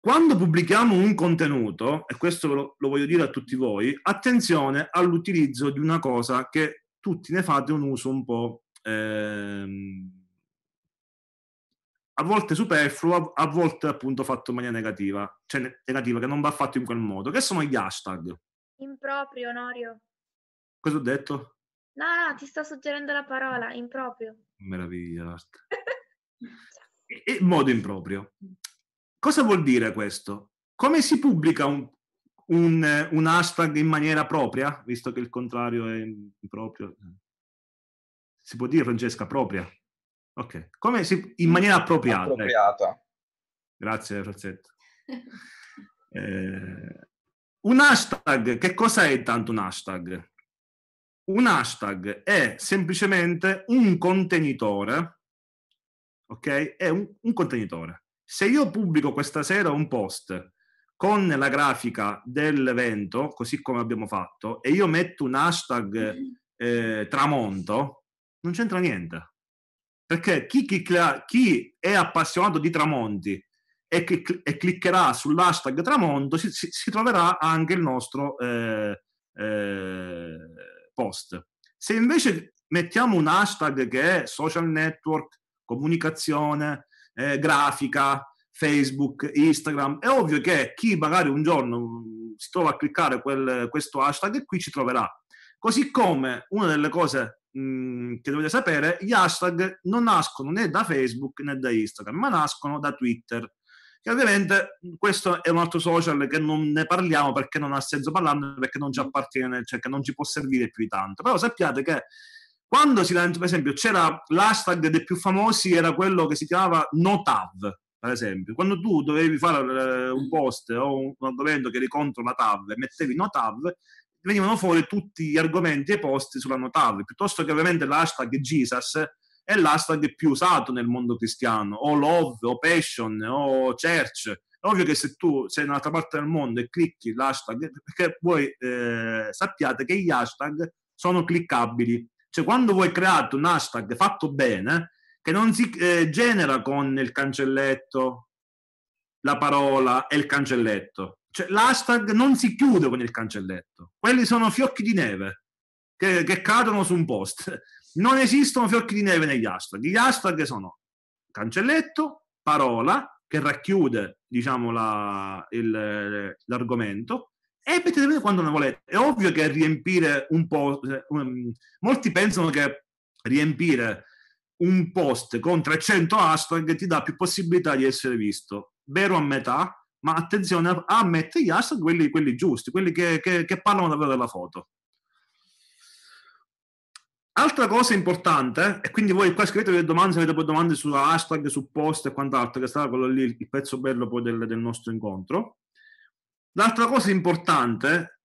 Quando pubblichiamo un contenuto, e questo lo, lo voglio dire a tutti voi, attenzione all'utilizzo di una cosa che tutti ne fate un uso un po' ehm, a volte superfluo, a volte appunto fatto in maniera negativa, cioè negativa, che non va fatto in quel modo, che sono gli hashtag. Improprio, Norio. Cosa ho detto? No, no, ti sto suggerendo la parola, improprio. Meraviglia l'arte. [LAUGHS] e modo improprio. Cosa vuol dire questo? Come si pubblica un, un, un hashtag in maniera propria, visto che il contrario è proprio? Si può dire, Francesca, propria? Ok, come si, in maniera appropriata. Ecco. appropriata. Grazie, Francesca. [LAUGHS] eh, un hashtag, che cosa è intanto un hashtag? Un hashtag è semplicemente un contenitore, ok? È un, un contenitore se io pubblico questa sera un post con la grafica dell'evento, così come abbiamo fatto, e io metto un hashtag eh, tramonto, non c'entra niente. Perché chi, chi, chi è appassionato di tramonti e, che, e cliccherà sull'hashtag tramonto si, si, si, troverà anche il nostro eh, eh, post. Se invece mettiamo un hashtag che è social network, comunicazione, eh, grafica, Facebook, Instagram. È ovvio che chi magari un giorno mm, si trova a cliccare quel, questo hashtag qui ci troverà. Così come una delle cose mh, mm, che dovete sapere, gli hashtag non nascono né da Facebook né da Instagram, ma nascono da Twitter. Che ovviamente mm, questo è un altro social che non ne parliamo perché non ha senso parlarne, perché non ci appartiene, cioè che non ci può servire più di tanto. Però sappiate che quando si lancia, per esempio, c'era l'hashtag dei più famosi, era quello che si chiamava NoTav, per esempio. Quando tu dovevi fare eh, un mm. post o un argomento che eri contro la TAV e mettevi NoTav, venivano fuori tutti gli argomenti e i post sulla NoTav, piuttosto che ovviamente l'hashtag Jesus, è l'hashtag più usato nel mondo cristiano, o love, o passion, o church. È ovvio che se tu sei in un'altra parte del mondo e clicchi l'hashtag, perché voi eh, sappiate che gli hashtag sono cliccabili. Cioè quando vuoi creare un hashtag fatto bene, che non si eh, genera con il cancelletto, la parola e il cancelletto. Cioè l'hashtag non si chiude con il cancelletto. Quelli sono fiocchi di neve che, che cadono su un post. Non esistono fiocchi di neve negli hashtag. Gli hashtag sono cancelletto, parola, che racchiude diciamo, la, il, l'argomento, e mettetevene quando ne volete. È ovvio che riempire un post, cioè, Um, molti pensano che riempire un post con 300 hashtag ti dà più possibilità di essere visto. Vero a metà, ma attenzione a mettere gli hashtag quelli, quelli giusti, quelli che, che, che, parlano davvero della foto. Altra cosa importante, e quindi voi qua scrivete le domande, se avete poi domande su hashtag, su post e quant'altro, che sarà quello lì il pezzo bello poi del, del nostro incontro, L'altra cosa importante,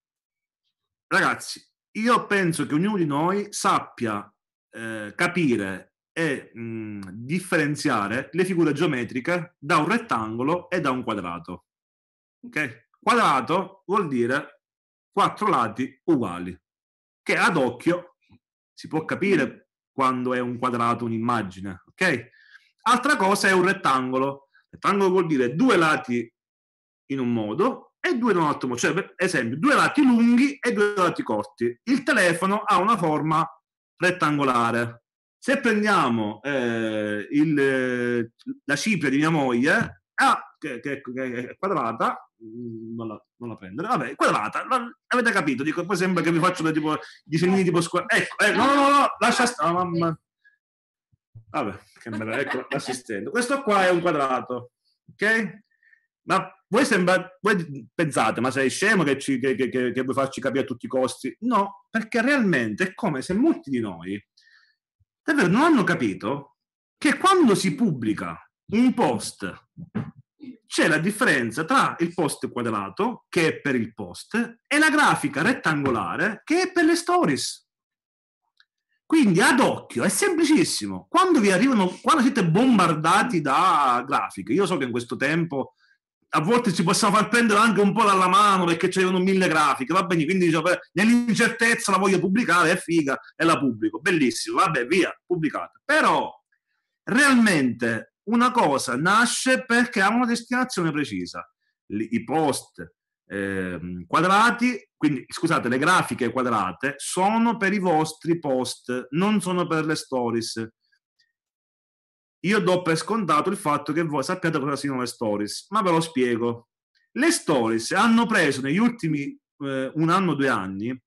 ragazzi, io penso che ognuno di noi sappia eh, capire e mh, mm, differenziare le figure geometriche da un rettangolo e da un quadrato. Okay? Quadrato vuol dire quattro lati uguali, che ad occhio si può capire quando è un quadrato un'immagine. Okay? Altra cosa è un rettangolo. Rettangolo vuol dire due lati in un modo e due non ottomo, cioè per esempio due lati lunghi e due lati corti. Il telefono ha una forma rettangolare. Se prendiamo eh, il, la cipria di mia moglie, ah, che, che, che, è quadrata, mm, non la, non la prendere, vabbè, quadrata, la, avete capito? Dico, poi sembra che vi faccio dei tipo tipo squadra. Ecco, ecco, no, no, no, no lascia stare, mamma. Vabbè, che me la, ecco l'assistente. Questo qua è un quadrato, ok? Ma voi, sembra, voi pensate, ma sei scemo che, ci, che, che, che vuoi farci capire a tutti i costi? No, perché realmente è come se molti di noi davvero non hanno capito che quando si pubblica un post c'è la differenza tra il post quadrato, che è per il post, e la grafica rettangolare, che è per le stories. Quindi ad occhio è semplicissimo. Quando vi arrivano, quando siete bombardati da grafiche, io so che in questo tempo a volte ci possiamo far prendere anche un po' dalla mano perché c'erano mille grafiche, va bene, quindi diciamo, nell'incertezza la voglio pubblicare, è figa, e la pubblico, bellissimo, vabbè, via, pubblicata. Però realmente una cosa nasce perché ha una destinazione precisa, i post eh, quadrati, quindi scusate, le grafiche quadrate sono per i vostri post, non sono per le stories io do per scontato il fatto che voi sappiate cosa siano le stories, ma ve lo spiego. Le stories hanno preso negli ultimi eh, un anno, due anni,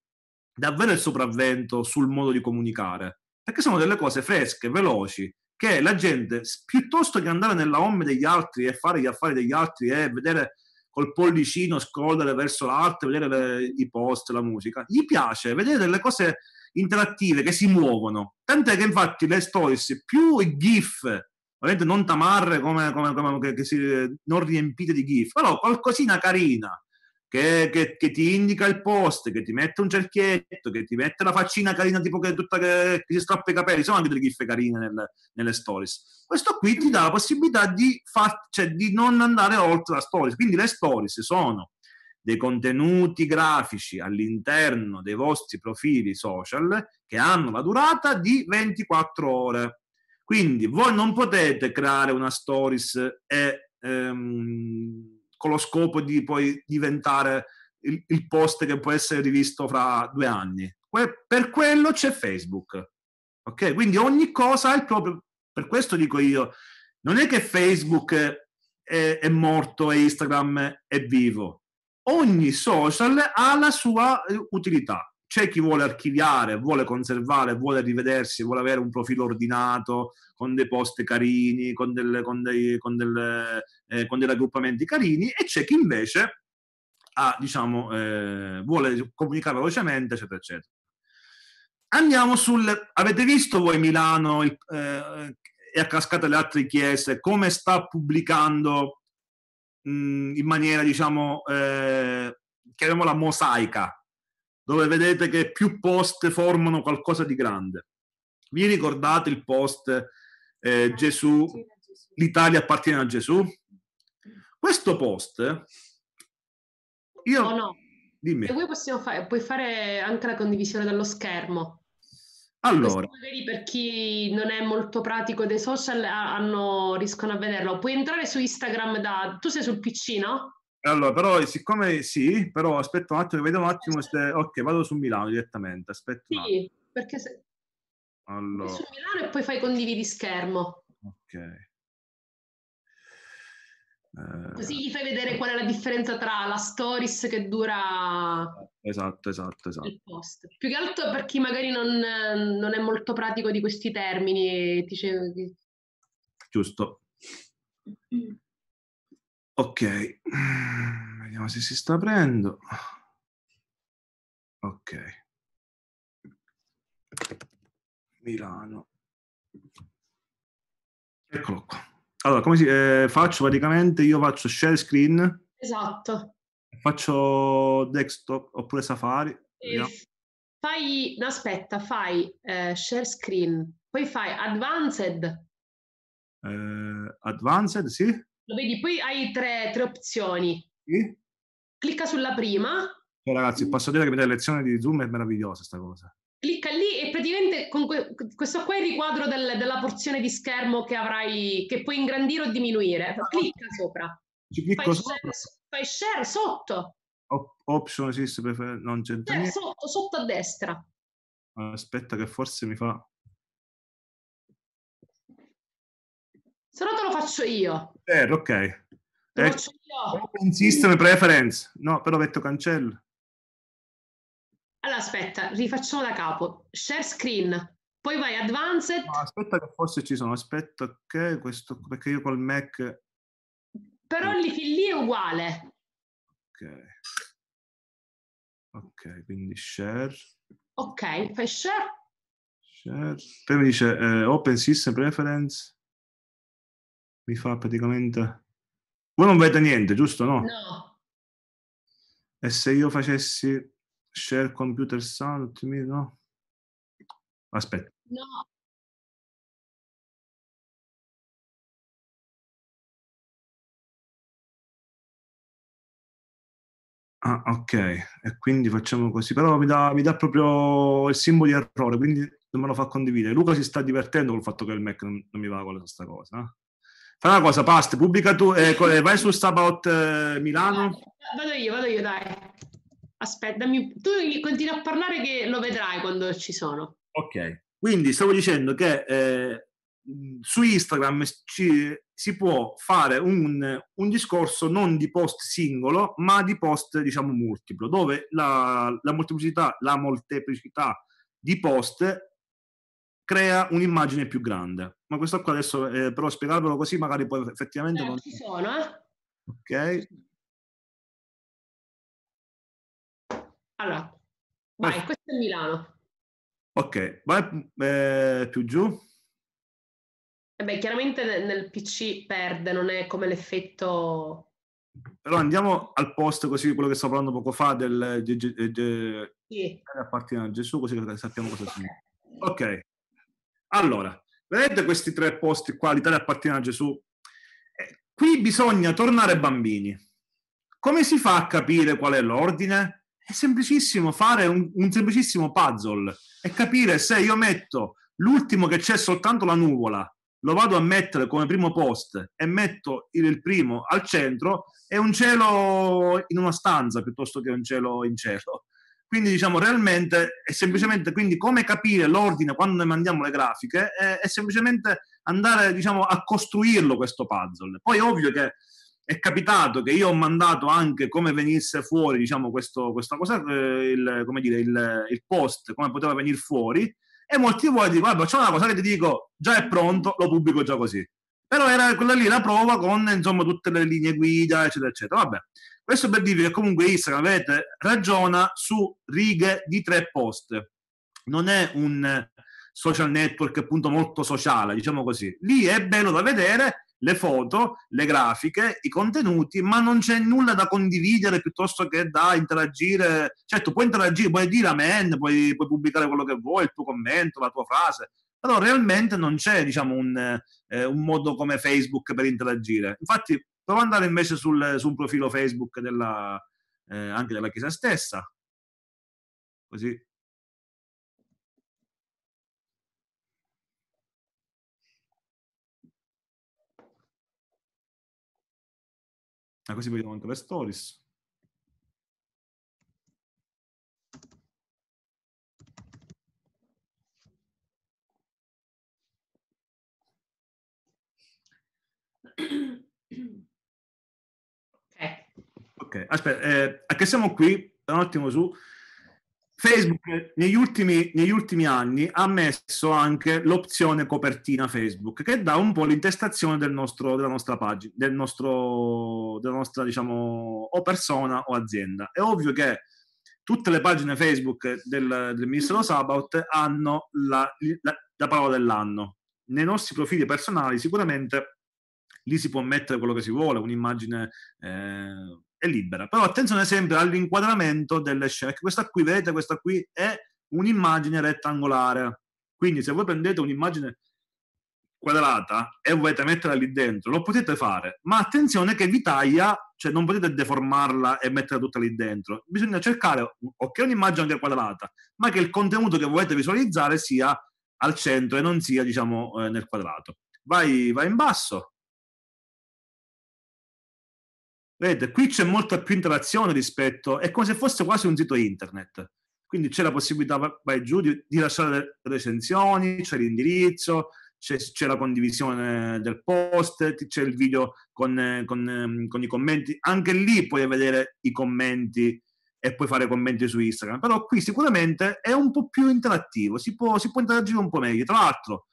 davvero il sopravvento sul modo di comunicare, perché sono delle cose fresche, veloci, che la gente, piuttosto che andare nella home degli altri e fare gli affari degli altri e vedere col pollicino scrollare verso l'arte, vedere le, i post, la musica, gli piace vedere delle cose interattive che si muovono. Tant'è che infatti le stories più i GIF, ovviamente non tamarre come, come, come che, che si, non riempite di GIF, però qualcosina carina. Che, che, che, ti indica il post, che ti mette un cerchietto, che ti mette la faccina carina, tipo che, tutta, che, che si strappa i capelli, sono anche delle GIF carine nel, nelle stories. Questo qui ti dà la possibilità di, far, cioè, di non andare oltre la stories. Quindi le stories sono dei contenuti grafici all'interno dei vostri profili social che hanno la durata di 24 ore. Quindi voi non potete creare una stories e, ehm, con lo scopo di poi diventare il, il, post che può essere rivisto fra due anni. Per quello c'è Facebook. Ok? Quindi ogni cosa ha il proprio... Per questo dico io, non è che Facebook è, è morto e Instagram è vivo ogni social ha la sua eh, utilità. C'è chi vuole archiviare, vuole conservare, vuole rivedersi, vuole avere un profilo ordinato, con dei post carini, con, delle, con, dei, con, delle, eh, con dei raggruppamenti carini, e c'è chi invece ha, diciamo, eh, vuole comunicare velocemente, eccetera, eccetera. Andiamo sul... Avete visto voi Milano eh, eh e a cascata le altre chiese come sta pubblicando mh, in maniera, diciamo, eh, chiamiamola mosaica, dove vedete che più post formano qualcosa di grande. Vi ricordate il post eh, ah, Gesù, l'Italia appartiene a Gesù? Questo post, io... Oh no. Dimmi. E voi possiamo fare, puoi fare anche la condivisione dallo schermo. Cioè, allora, magari per chi non è molto pratico dei social hanno, riescono a vederlo. Puoi entrare su Instagram da... Tu sei sul PC, no? Allora, però siccome sì, però aspetta un attimo, vedo un attimo se... Ok, vado su Milano direttamente, aspetta Sì, perché se... Allora. Su Milano e poi fai condividi schermo. Ok. Così eh, gli fai vedere qual è la differenza tra la stories che dura esatto, esatto, esatto. il post. Più che altro per chi magari non, non è molto pratico di questi termini. Dice... Giusto. Ok, vediamo se si sta aprendo. Ok. Milano. Eccolo qua. Allora, come si, eh, faccio praticamente, io faccio share screen. Esatto. Faccio desktop oppure Safari. Eh, fai, no, aspetta, fai eh, share screen, poi fai advanced. Eh, advanced, sì. Lo vedi, poi hai tre, tre opzioni. Sì. Clicca sulla prima. Cioè, ragazzi, mm. posso dire che la lezione di Zoom è meravigliosa sta cosa clicca lì e praticamente con que- questo qua è il riquadro del, della porzione di schermo che avrai, che puoi ingrandire o diminuire. Ah, clicca sopra. Fai, sopra. Share, fai share, sotto. Op- option esiste, prefer- non c'è share, sotto, sotto a destra. Aspetta che forse mi fa... Se no te lo faccio io. Eh, ok. Te lo eh, faccio io. Open System Preference. No, però metto cancello. Allora aspetta, rifacciamo da capo. Share screen, poi vai advanced. No, aspetta che forse ci sono, aspetta che questo, perché io col Mac... Però lì, lì è uguale. Ok. Ok, quindi share. Ok, fai share. Share. Poi mi dice eh, Open System Preference. Mi fa praticamente... Voi non vedete niente, giusto? No. No. E se io facessi share computer sound to me, no? Aspetta. No. Ah, ok, e quindi facciamo così, però mi dà, mi dà proprio il simbolo di errore, quindi non me lo fa condividere. Luca si sta divertendo col fatto che il Mac non, non mi va con questa cosa. Eh. Fai una cosa, Past, pubblica tu, eh, eh vai su Stabout eh, Milano. Vado io, vado io, dai. Aspetta, tu continui a parlare che lo vedrai quando ci sono. Ok, quindi stavo dicendo che eh, su Instagram ci, si può fare un, un, discorso non di post singolo, ma di post, diciamo, multiplo, dove la, la molteplicità, la molteplicità di post crea un'immagine più grande. Ma questo qua adesso, eh, però spiegarvelo così magari poi effettivamente... Eh, non... Ci sono, eh? Ok. Allora, vai, oh. questo è Milano. Ok, vai eh, più giù. Eh beh, chiaramente nel, PC perde, non è come l'effetto... Però andiamo al posto così quello che stavo parlando poco fa del... Di, di, di, sì. Eh, appartiene a Gesù, così sappiamo cosa okay. significa. Ok, allora, vedete questi tre posti qua, l'Italia appartiene a Gesù? Eh, qui bisogna tornare bambini. Come si fa a capire qual è l'ordine? È semplicissimo fare un, un semplicissimo puzzle e capire se io metto l'ultimo che c'è soltanto la nuvola lo vado a mettere come primo post e metto il primo al centro, è un cielo in una stanza piuttosto che un cielo in cielo. Quindi diciamo realmente è semplicemente quindi come capire l'ordine quando ne mandiamo le grafiche è, è semplicemente andare diciamo a costruirlo questo puzzle. Poi è ovvio che è capitato che io ho mandato anche come venisse fuori, diciamo, questo, questa cosa, eh, il, come dire, il, il, post, come poteva venire fuori, e molti voi dicono, vabbè, facciamo una cosa che ti dico, già è pronto, lo pubblico già così. Però era quella lì la prova con, insomma, tutte le linee guida, eccetera, eccetera. Vabbè, questo per dirvi che comunque Instagram, vedete, ragiona su righe di tre post. Non è un social network appunto molto sociale, diciamo così. Lì è bello da vedere le foto, le grafiche, i contenuti, ma non c'è nulla da condividere piuttosto che da interagire. Cioè, puoi interagire, puoi dire amen, puoi, puoi pubblicare quello che vuoi, il tuo commento, la tua frase, però realmente non c'è diciamo, un, eh, un modo come Facebook per interagire. Infatti, provo ad andare invece sul, sul profilo Facebook della, eh, anche della Chiesa stessa, così Ma così vediamo anche le stories. Ok, aspetta, eh, che siamo qui, un attimo su, Facebook negli ultimi, negli ultimi, anni ha messo anche l'opzione copertina Facebook che dà un po' l'intestazione del nostro, della nostra pagina, del nostro, della nostra diciamo o persona o azienda. È ovvio che tutte le pagine Facebook del, del ministero Sabaut hanno la, la, la parola dell'anno. Nei nostri profili personali sicuramente lì si può mettere quello che si vuole, un'immagine eh, è libera. Però attenzione sempre all'inquadramento delle scene. Questa qui, vedete, questa qui è un'immagine rettangolare. Quindi se voi prendete un'immagine quadrata e volete metterla lì dentro, lo potete fare, ma attenzione che vi taglia, cioè non potete deformarla e metterla tutta lì dentro. Bisogna cercare, o che un'immagine anche quadrata, ma che il contenuto che volete visualizzare sia al centro e non sia, diciamo, eh, nel quadrato. Vai, vai in basso, Vedete, qui c'è molta più interazione rispetto, è come se fosse quasi un sito internet. Quindi c'è la possibilità, vai giù, di, di lasciare recensioni, c'è l'indirizzo, c'è, c'è, la condivisione del post, c'è il video con, con, con, i commenti. Anche lì puoi vedere i commenti e puoi fare commenti su Instagram. Però qui sicuramente è un po' più interattivo, si può, si può interagire un po' meglio. Tra l'altro,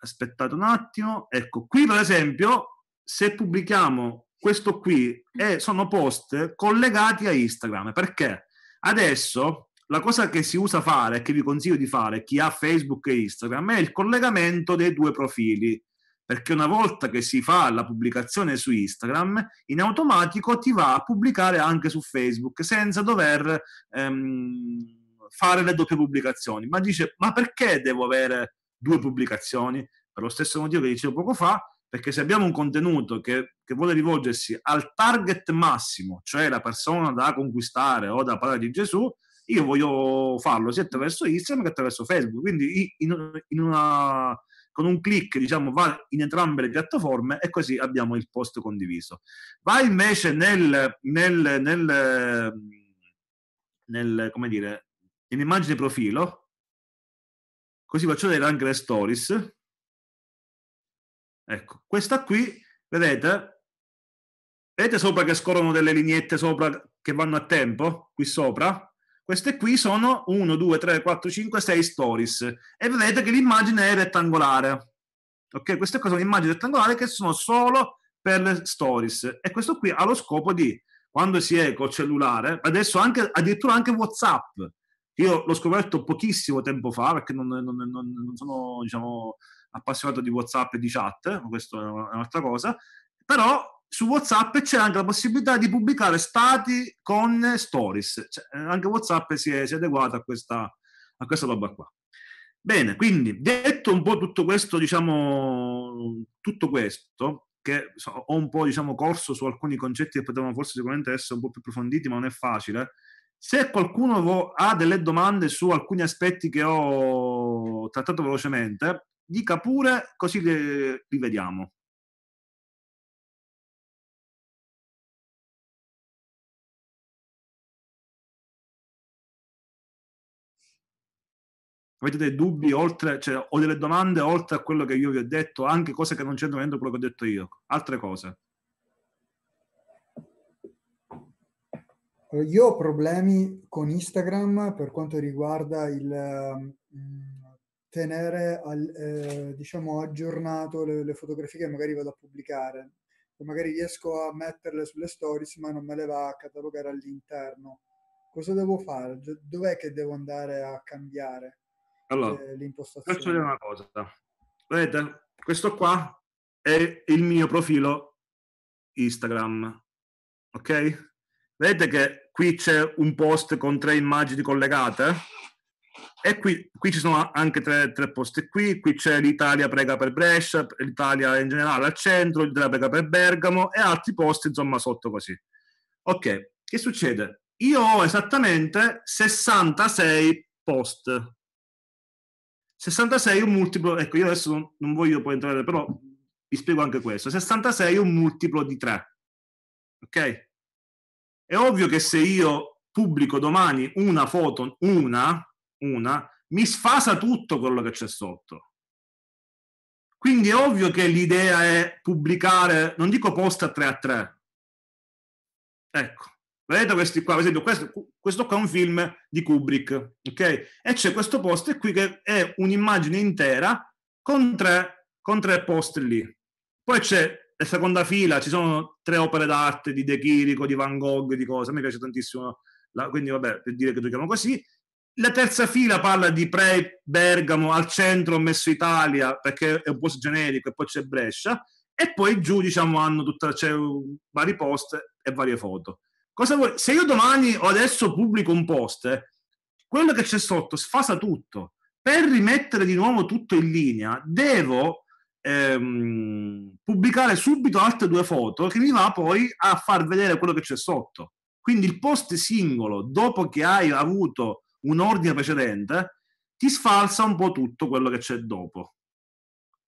aspettate un attimo, ecco, qui per esempio, se pubblichiamo questo qui è, mm. sono post collegati a Instagram perché adesso la cosa che si usa fare, che vi consiglio di fare, chi ha Facebook e Instagram, è il collegamento dei due profili. Perché una volta che si fa la pubblicazione su Instagram, in automatico ti va a pubblicare anche su Facebook senza dover ehm, fare le doppie pubblicazioni. Ma dice: Ma perché devo avere due pubblicazioni? Per lo stesso motivo che dicevo poco fa, perché se abbiamo un contenuto che che vuole rivolgersi al target massimo, cioè la persona da conquistare o da parlare di Gesù, io voglio farlo sia attraverso Instagram che attraverso Facebook. Quindi in, in una, con un clic diciamo, va in entrambe le piattaforme e così abbiamo il post condiviso. Va invece nel, nel, nel, nel come dire, in immagine profilo, così faccio vedere anche le stories. Ecco, questa qui, vedete, Vedete sopra che scorrono delle lineette sopra che vanno a tempo, qui sopra? Queste qui sono 1, 2, 3, 4, 5, 6 stories. E vedete che l'immagine è rettangolare. Ok, queste cose sono immagini rettangolari che sono solo per le stories. E questo qui ha lo scopo di, quando si è col cellulare, adesso anche, addirittura anche WhatsApp. Io l'ho scoperto pochissimo tempo fa, perché non, non, non, non sono, diciamo, appassionato di WhatsApp e di chat, questo è un'altra cosa, però su WhatsApp c'è anche la possibilità di pubblicare stati con stories. Cioè, anche WhatsApp si è, si è adeguato a questa, a questa roba qua. Bene, quindi detto un po' tutto questo, diciamo, tutto questo, che ho un po' diciamo, corso su alcuni concetti che potevano forse sicuramente essere un po' più approfonditi, ma non è facile. Se qualcuno vo- ha delle domande su alcuni aspetti che ho trattato velocemente, dica pure, così li vediamo. avete dei dubbi oltre, cioè, o delle domande oltre a quello che io vi ho detto, anche cose che non c'entrano dentro quello che ho detto io, altre cose? Io ho problemi con Instagram per quanto riguarda il ehm, tenere al, eh, diciamo aggiornato le, le, fotografie che magari vado a pubblicare. Magari riesco a metterle sulle stories, ma non me le va a catalogare all'interno. Cosa devo fare? Dov'è che devo andare a cambiare? allora, l'impostazione? Faccio vedere una cosa. Vedete, questo qua è il mio profilo Instagram. Ok? Vedete che qui c'è un post con tre immagini collegate? E qui, qui ci sono anche tre, tre posti qui, qui c'è l'Italia prega per Brescia, l'Italia in generale al centro, l'Italia prega per Bergamo e altri posti insomma sotto così. Ok, che succede? Io ho esattamente 66 post 66 è un multiplo, ecco io adesso non, non voglio poi entrare, però vi spiego anche questo, 66 è un multiplo di 3, ok? È ovvio che se io pubblico domani una foto, una, una, mi sfasa tutto quello che c'è sotto. Quindi è ovvio che l'idea è pubblicare, non dico post a 3 a 3, ecco, Vedete questi qua, per esempio, questo, questo, qua è un film di Kubrick, ok? E c'è questo poster qui che è un'immagine intera con tre, con tre poster lì. Poi c'è la seconda fila, ci sono tre opere d'arte di De Chirico, di Van Gogh, di cosa, mi piace tantissimo, la, quindi vabbè, per dire che chiamo così. La terza fila parla di Pre Bergamo, al centro ho messo Italia perché è un posto generico e poi c'è Brescia e poi giù diciamo hanno tutta, c'è vari post e varie foto. Cosa vuoi? Se io domani o adesso pubblico un post, quello che c'è sotto sfasa tutto. Per rimettere di nuovo tutto in linea, devo ehm, pubblicare subito altre due foto che mi va poi a far vedere quello che c'è sotto. Quindi il post singolo, dopo che hai avuto un ordine precedente, ti sfalsa un po' tutto quello che c'è dopo.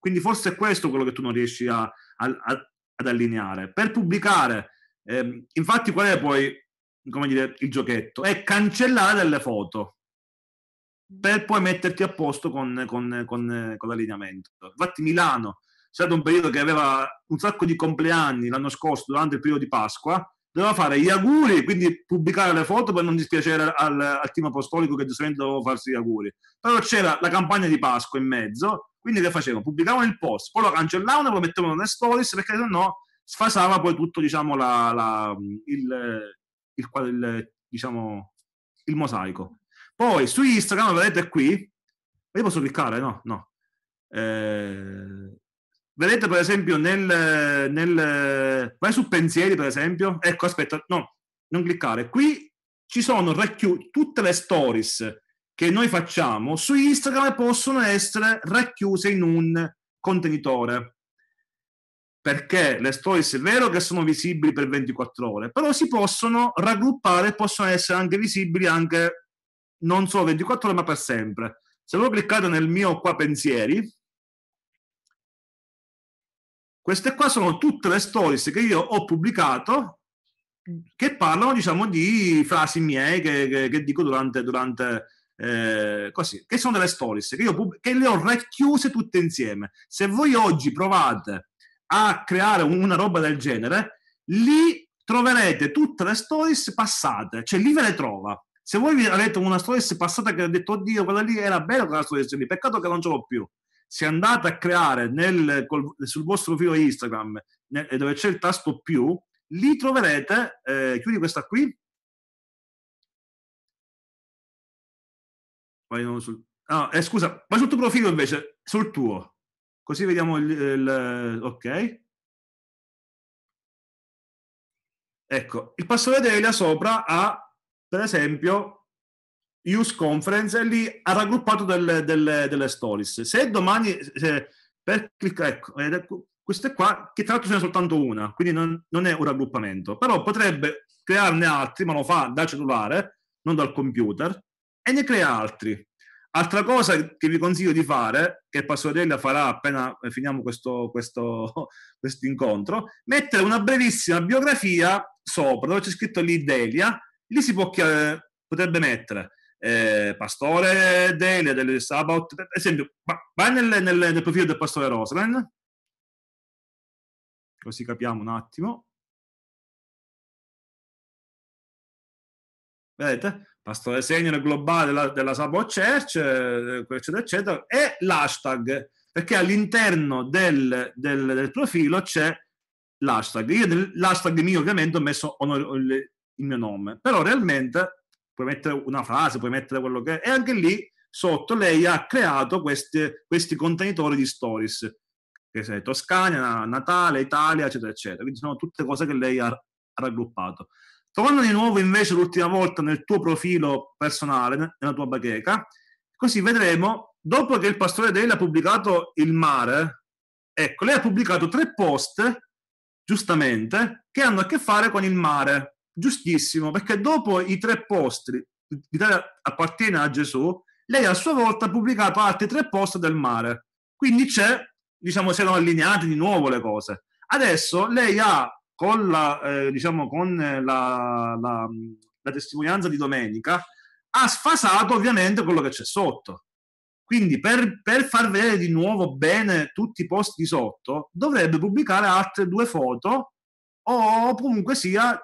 Quindi forse è questo quello che tu non riesci a, a, a, ad allineare. Per pubblicare eh, infatti, qual è poi come dire, il giochetto? È cancellare delle foto mm. per poi metterti a posto con, con, con, con l'allineamento. Infatti, Milano c'è stato un periodo che aveva un sacco di compleanni l'anno scorso, durante il periodo di Pasqua, doveva fare gli auguri, quindi pubblicare le foto per non dispiacere al, al team apostolico che giustamente doveva farsi gli auguri. Però c'era la campagna di Pasqua in mezzo, quindi che facevano? Pubblicavano il post, poi lo cancellavano e lo mettevano nelle stories perché se no sfasava poi tutto diciamo, la, la, il, il, il, diciamo, il mosaico. Poi su Instagram, vedete qui, io posso cliccare, no? No. Eh, vedete per esempio nel, nel... Vai su pensieri per esempio. Ecco, aspetta, no, non cliccare. Qui ci sono racchiuse tutte le stories che noi facciamo su Instagram possono essere racchiuse in un contenitore perché le stories è vero che sono visibili per 24 ore, però si possono raggruppare, possono essere anche visibili anche non solo 24 ore, ma per sempre. Se voi cliccate nel mio qua pensieri, queste qua sono tutte le stories che io ho pubblicato che parlano, diciamo, di frasi mie che, che, che dico durante, durante eh, così, che sono delle stories che, io, che le ho racchiuse tutte insieme. Se voi oggi provate a creare una roba del genere, lì troverete tutte le stories passate, cioè lì ve le trova. Se voi avete una stories passata che ha detto, oddio, quella lì era bella quella stories lì, peccato che non ce l'ho più. Se andate a creare nel, col, sul vostro profilo Instagram, nel, dove c'è il tasto più, lì troverete, eh, chiudi questa qui, vai sul, ah, eh, scusa, ma sul tuo profilo invece, sul tuo, Così vediamo il, eh, il ok. Ecco, il passore pastore Delia sopra ha, per esempio, use conference e lì ha raggruppato delle, delle, delle stories. Se domani, se, per cliccare, ecco, eh, ecco, queste qua, che tra l'altro ce n'è soltanto una, quindi non, non, è un raggruppamento, però potrebbe crearne altri, ma lo fa dal cellulare, non dal computer, e ne crea altri. Altra cosa che vi consiglio di fare, che Passorella farà appena eh, finiamo questo, [LAUGHS] questo incontro, mettere una brevissima biografia sopra, dove c'è scritto lì Delia, lì si può, potrebbe mettere eh, Pastore Delia, del Sabbat, per esempio, vai nel, nel, nel profilo del Pastore Roslan, così capiamo un attimo. Vedete? la storia senior globale della, della Sabo Church, eh, eccetera, eccetera, e l'hashtag, perché all'interno del, del, del profilo c'è l'hashtag. Io nell'hashtag mio ovviamente ho messo il mio nome, però realmente puoi mettere una frase, puoi mettere quello che è, e anche lì sotto lei ha creato questi, questi contenitori di stories, che sono Toscana, Natale, Italia, eccetera, eccetera. Quindi sono tutte cose che lei ha raggruppato. Torna di nuovo invece l'ultima volta nel tuo profilo personale, nella tua bacheca, così vedremo, dopo che il pastore Dale ha pubblicato Il mare, ecco, lei ha pubblicato tre post, giustamente, che hanno a che fare con il mare, giustissimo, perché dopo i tre post, l'Italia appartiene a Gesù, lei a sua volta ha pubblicato altri tre post del mare, quindi c'è, diciamo, si erano allineate di nuovo le cose. Adesso lei ha con la, eh, diciamo, con eh, la, la, la testimonianza di domenica, ha sfasato ovviamente quello che c'è sotto. Quindi per, per, far vedere di nuovo bene tutti i posti sotto, dovrebbe pubblicare altre due foto o comunque sia,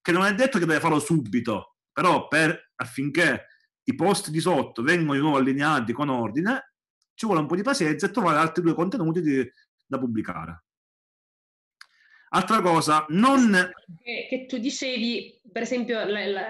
che non è detto che deve farlo subito, però per, affinché i posti di sotto vengano di nuovo allineati con ordine, ci vuole un po' di pazienza e trovare altri due contenuti di, da pubblicare. Altra cosa, non... Che, tu dicevi, per esempio,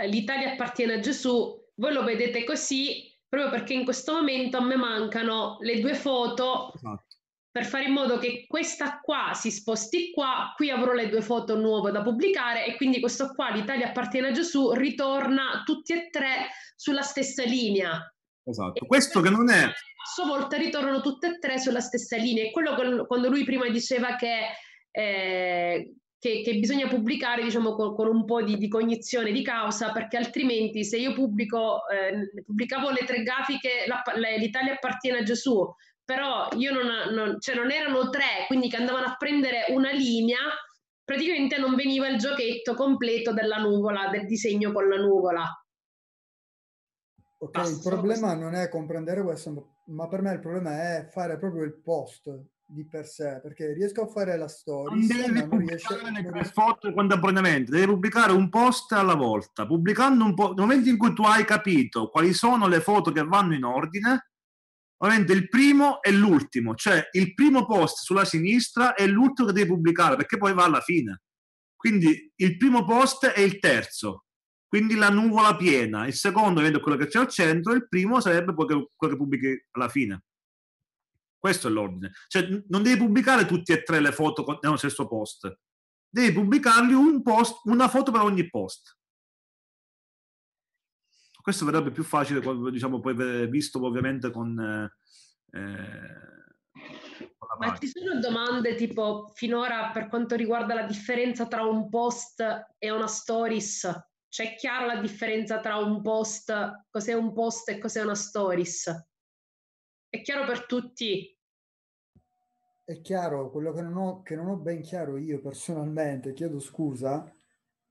l'Italia appartiene a Gesù, voi lo vedete così proprio perché in questo momento a me mancano le due foto esatto. per fare in modo che questa qua si sposti qua, qui avrò le due foto nuove da pubblicare e quindi questo qua, l'Italia appartiene a Gesù, ritorna tutti e tre sulla stessa linea. Esatto, e questo che non è... A sua volta ritornano tutte e tre sulla stessa linea. E quello che, quando lui prima diceva che eh, che, che, bisogna pubblicare diciamo, con, con un po' di, di, cognizione di causa, perché altrimenti se io pubblico, eh, pubblicavo le tre grafiche, la, l'Italia appartiene a Gesù, però io non, non, cioè non erano tre, quindi che andavano a prendere una linea, praticamente non veniva il giochetto completo della nuvola, del disegno con la nuvola. Ok, Passo il problema non è comprendere questo, ma per me il problema è fare proprio il post, di per sé, perché riesco a fare la storia. Non devi pubblicare riesco... per forza contemporaneamente, devi pubblicare un post alla volta. Pubblicando un po', nel momento in cui tu hai capito quali sono le foto che vanno in ordine, ovviamente il primo e l'ultimo, cioè il primo post sulla sinistra è l'ultimo che devi pubblicare, perché poi va alla fine. Quindi il primo post è il terzo, quindi la nuvola piena, il secondo è quello che c'è al centro, il primo sarebbe quello che pubblichi alla fine. Questo è l'ordine. Cioè, non devi pubblicare tutte e tre le foto con... nello stesso post. Devi pubblicarli un post, una foto per ogni post. Questo verrebbe più facile, diciamo, poi visto ovviamente con... Eh, ma ci sono domande tipo finora per quanto riguarda la differenza tra un post e una stories? C'è chiara la differenza tra un post, cos'è un post e cos'è una stories? È chiaro per tutti? è chiaro, quello che non, ho, che non ho ben chiaro io personalmente, chiedo scusa,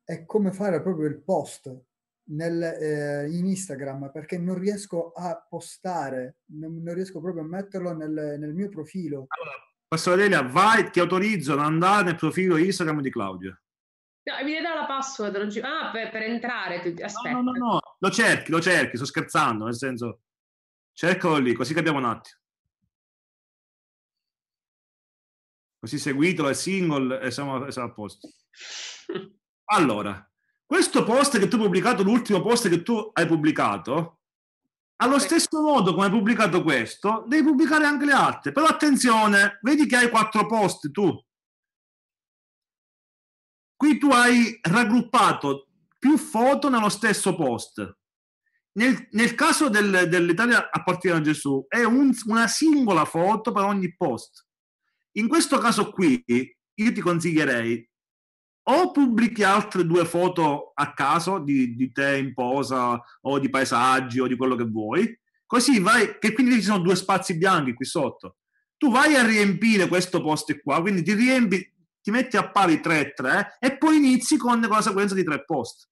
è come fare proprio il post nel, eh, in Instagram perché non riesco a postare, non, non riesco proprio a metterlo nel, nel mio profilo. Allora, Pastor Aurelia, vai, ti autorizzo ad andare nel profilo Instagram di Claudio. No, mi dà la password, non ci... ah, per, per entrare, tu... aspetta. No, no, no, no, lo cerchi, lo cerchi, sto scherzando, nel senso, cercalo lì, così capiamo un attimo. così seguito è single e siamo, siamo a posto. [LAUGHS] Allora, questo post che tu hai pubblicato, l'ultimo post che tu hai pubblicato, allo stesso modo come hai pubblicato questo, devi pubblicare anche le altre. Però attenzione, vedi che hai quattro post tu. Qui tu hai raggruppato più foto nello stesso post. Nel, nel caso del, dell'Italia a partire da Gesù, è un, una singola foto per ogni post. In questo caso qui io ti consiglierei o pubblichi altre due foto a caso di, di, te in posa o di paesaggi o di quello che vuoi, così vai, che quindi ci sono due spazi bianchi qui sotto. Tu vai a riempire questo posto qua, quindi ti riempi, ti metti a pari 3-3 e poi inizi con, con la sequenza di tre post.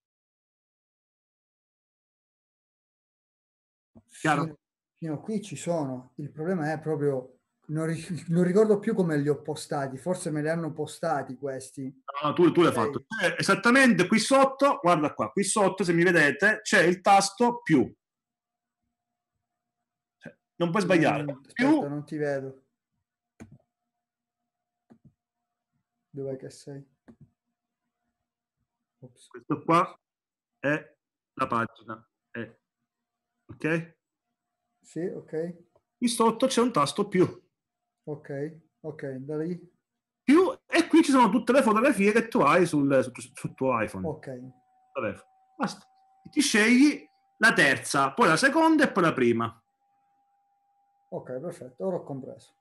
Chiaro? Fino, fino a qui ci sono, il problema è proprio non, ri- [LAUGHS] non, ricordo più come li ho postati, forse me li hanno postati questi. No, no tu, tu l'hai fatto. Eh, esattamente qui sotto, guarda qua, qui sotto se mi vedete c'è il tasto più. Cioè, non puoi sbagliare. No, aspetta, più. non ti vedo. Dov'è che sei? Ops. Questo qua è la pagina. È. Ok? Sì, ok. Qui sotto c'è un tasto più. Ok, ok, da lì. Più, e qui ci sono tutte le fotografie che tu hai sul, sul, sul tuo iPhone. Ok. Basta. Ti scegli la terza, poi la seconda e poi la prima. Ok, perfetto, ora ho compreso.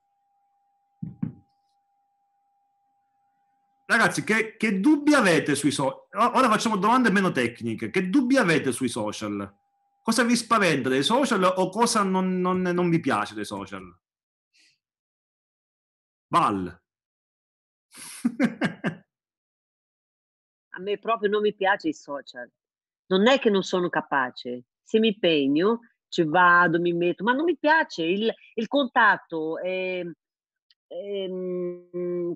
Ragazzi, che, che dubbi avete sui social? Ora facciamo domande meno tecniche. Che dubbi avete sui social? Cosa vi spaventa dei social o cosa non, non, non vi piace dei social? Val. [LAUGHS] A me proprio non mi piace i social. Non è che non sono capace. Se mi impegno, ci vado, mi metto, ma non mi piace il, il contatto. È, ehm, è, ehm,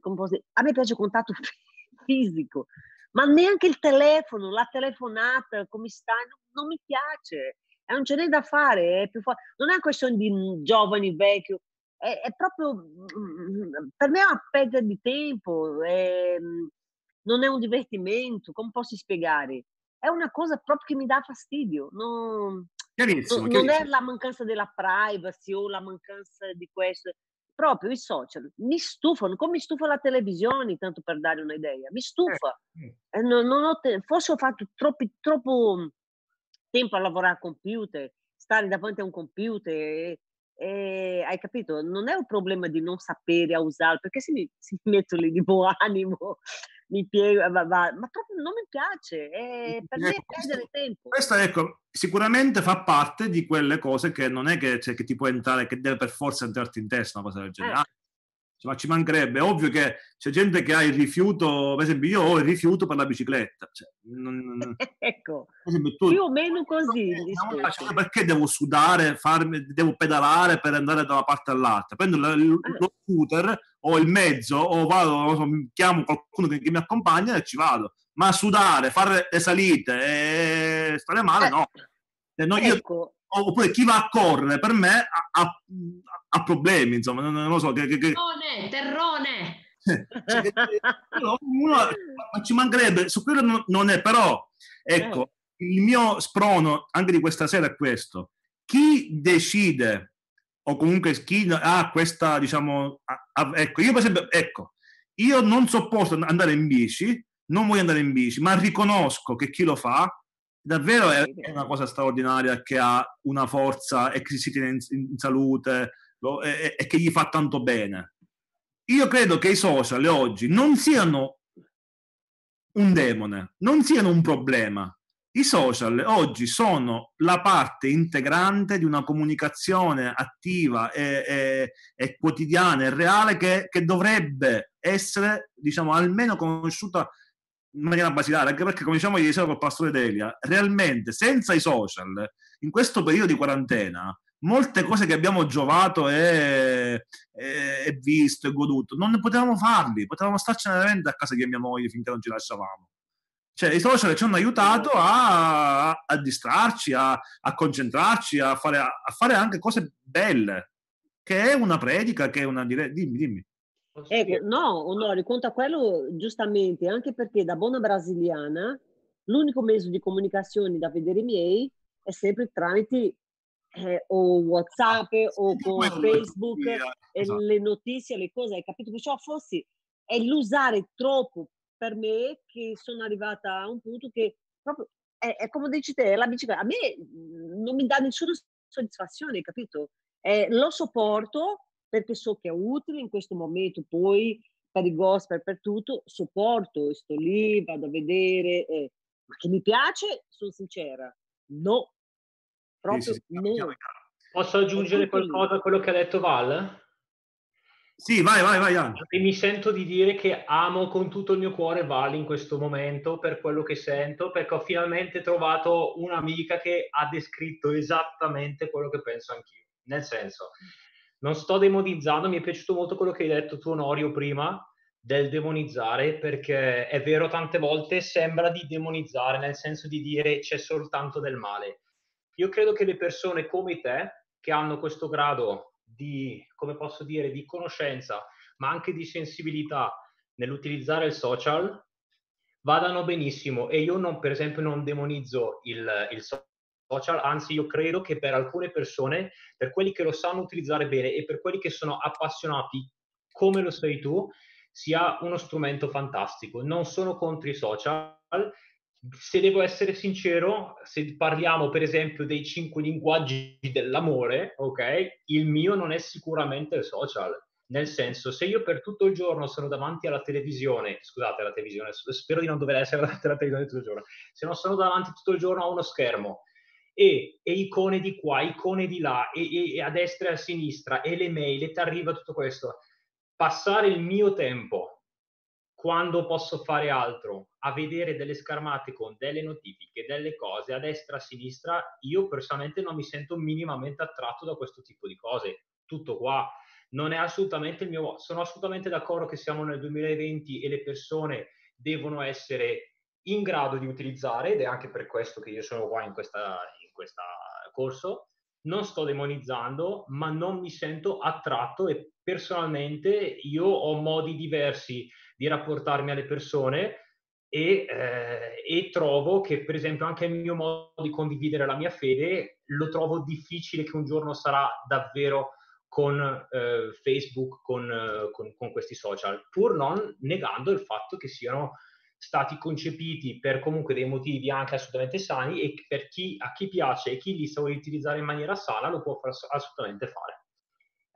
a me piace il contatto [LAUGHS] fisico, ma neanche il telefono, la telefonata, come stai, non, non mi piace. non ce n'è da fare, è più fa- non è una questione di mm, giovani, vecchio, è, è proprio, mm, mm, per me è una perdita di tempo, è, mm, non è un divertimento, come posso spiegare? È una cosa proprio che mi dà fastidio, non, chiarissimo, non chiarissimo. è la mancanza della privacy o la mancanza di questo, proprio i social mi stufano, come mi stufa la televisione, tanto per dare un'idea, mi stufa. Eh, eh. Non, non ho te- forse ho fatto troppi, troppo tempo a lavorare al computer, stare davanti a un computer, eh, hai capito? Non è un problema di non sapere a usare, perché se mi, [LAUGHS] se mi metto lì di buon animo, mi piego, eh, va, va, ma proprio non mi piace, eh, per me è ecco, perdere tempo. Questo ecco, sicuramente fa parte di quelle cose che non è che, cioè, che ti può entrare, che deve per forza entrarti in testa una cosa del genere. Eh. Cioè, ma ci mancherebbe. È ovvio che c'è gente che ha il rifiuto, per esempio io ho il rifiuto per la bicicletta. Cioè, non... [LAUGHS] ecco, esempio, tu... più o meno così. No, cioè, perché devo sudare, farmi, devo pedalare per andare da una parte all'altra? Prendo la, ah. lo scooter o il mezzo o vado, so, chiamo qualcuno che, che, mi accompagna e ci vado. Ma sudare, fare le salite e eh, stare male, no. Eh, no cioè, io... Ecco. Oppure chi va a correre, per me... ha, ha ha problemi, insomma, non, non lo so. Che, che, che... Terrone, terrone. cioè, che, uno, ma ci mancherebbe, su quello non, non è, però, ecco, oh. il mio sprono anche di questa sera è questo. Chi decide, o comunque chi ha questa, diciamo, a, a, ecco, io per esempio, ecco, io non sopporto andare in bici, non voglio andare in bici, ma riconosco che chi lo fa davvero è una cosa straordinaria che ha una forza e che si tiene in, in salute averlo e, e che gli fa tanto bene. Io credo che i social oggi non siano un demone, non siano un problema. I social oggi sono la parte integrante di una comunicazione attiva e, e, e quotidiana e reale che, che, dovrebbe essere, diciamo, almeno conosciuta in maniera basilare, anche perché, come diciamo ieri sera col pastore Delia, realmente senza i social, in questo periodo di quarantena, molte cose che abbiamo giovato e, e, e visto e goduto, non ne potevamo farli, potevamo starcene veramente a casa di mia moglie finché non ci lasciavamo. Cioè, i social ci hanno aiutato a, a, distrarci, a, a concentrarci, fare, a fare, anche cose belle, che è una predica, che è una... diretta. Dimmi, dimmi. Ecco, no, onore, conta quello giustamente, anche perché da buona brasiliana l'unico mezzo di comunicazione da vedere i miei è sempre tramite eh, o WhatsApp ah, o con Facebook eh, esatto. le notizie, le cose, hai capito? Perciò forse è l'usare troppo per me che sono arrivata a un punto che proprio è, è come dici te, la bicicletta a me mm, non mi dà nessuna soddisfazione, capito? Eh, lo sopporto perché so che è utile in questo momento, poi per i gospel, per tutto, sopporto, sto lì, vado a vedere, eh. ma che mi piace, sono sincera, no, Proprio sì, sì, Posso aggiungere qualcosa a quello che ha detto Val? Sì, vai, vai, vai. E mi sento di dire che amo con tutto il mio cuore Val in questo momento per quello che sento, perché ho finalmente trovato un'amica che ha descritto esattamente quello che penso anch'io. Nel senso, non sto demonizzando, mi è piaciuto molto quello che hai detto tu, Onorio, prima del demonizzare, perché è vero, tante volte sembra di demonizzare, nel senso di dire c'è soltanto del male. Io credo che le persone come te, che hanno questo grado di, come posso dire, di conoscenza, ma anche di sensibilità nell'utilizzare il social, vadano benissimo. E io non, per esempio, non demonizzo il, il social, anzi io credo che per alcune persone, per quelli che lo sanno utilizzare bene e per quelli che sono appassionati come lo sei tu, sia uno strumento fantastico. Non sono contro i social, se devo essere sincero, se parliamo per esempio dei cinque linguaggi dell'amore, ok, il mio non è sicuramente il social. Nel senso, se io per tutto il giorno sono davanti alla televisione, scusate la televisione, spero di non dover essere [LAUGHS] davanti alla televisione tutto il giorno, se non sono davanti tutto il giorno a uno schermo e, e icone di qua, icone di là, e, e, e a destra e a sinistra, e le mail, e ti arriva tutto questo, passare il mio tempo quando posso fare altro, a vedere delle schermate con delle notifiche, delle cose a destra, a sinistra, io personalmente non mi sento minimamente attratto da questo tipo di cose. Tutto qua. Non è assolutamente il mio... Sono assolutamente d'accordo che siamo nel 2020 e le persone devono essere in grado di utilizzare, ed è anche per questo che io sono qua in questo in questa corso, non sto demonizzando, ma non mi sento attratto e personalmente io ho modi diversi di rapportarmi alle persone e, eh, e, trovo che per esempio anche il mio modo di condividere la mia fede lo trovo difficile che un giorno sarà davvero con eh, Facebook, con, con, con, questi social, pur non negando il fatto che siano stati concepiti per comunque dei motivi anche assolutamente sani e per chi, a chi piace e chi li sa utilizzare in maniera sana lo può assolutamente fare.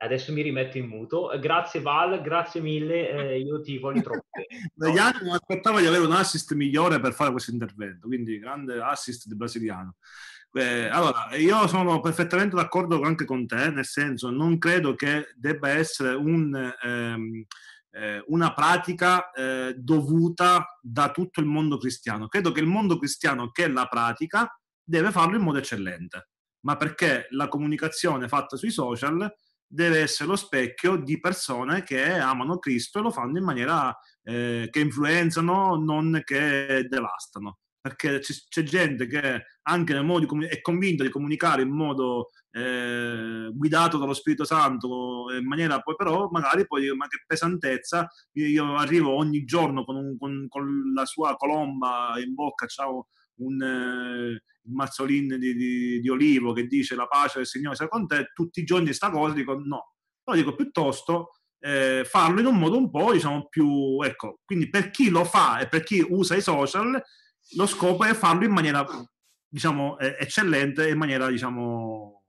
Adesso mi rimetto in muto. Grazie Val, grazie mille, eh, io ti voglio troppo bene. Brasiliano [LAUGHS] mi aspettava di avere un assist migliore per fare questo intervento, quindi grande assist di Brasiliano. Eh, allora, io sono perfettamente d'accordo anche con te, nel senso non credo che debba essere un, ehm, eh, una pratica eh, dovuta da tutto il mondo cristiano. Credo che il mondo cristiano che è la pratica deve farlo in modo eccellente, ma perché la comunicazione fatta sui social deve essere lo specchio di persone che amano Cristo e lo fanno in maniera eh, che influenzano, non che devastano. Perché c- c'è gente che anche nel modo di comun- è convinta di comunicare in modo eh, guidato dallo Spirito Santo, in maniera poi però magari poi, ma che pesantezza, io arrivo ogni giorno con, un, con, con la sua colomba in bocca, ciao, un, eh, mazzolin di, di, di, olivo che dice la pace del Signore sia con te, tutti i giorni sta cosa, dico no. Però dico piuttosto eh, farlo in un modo un po' diciamo più, ecco, quindi per chi lo fa e per chi usa i social, lo scopo è farlo in maniera, diciamo, eccellente e in maniera, diciamo,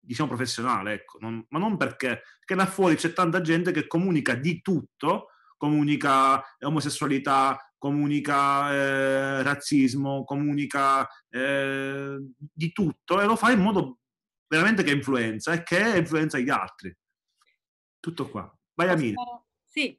diciamo professionale, ecco. Non, ma non perché, perché là fuori c'è tanta gente che comunica di tutto, comunica omosessualità, comunica eh, razzismo, comunica eh, di tutto e lo fa in modo veramente che influenza e che influenza gli altri. Tutto qua. Vai a Mina. Sì,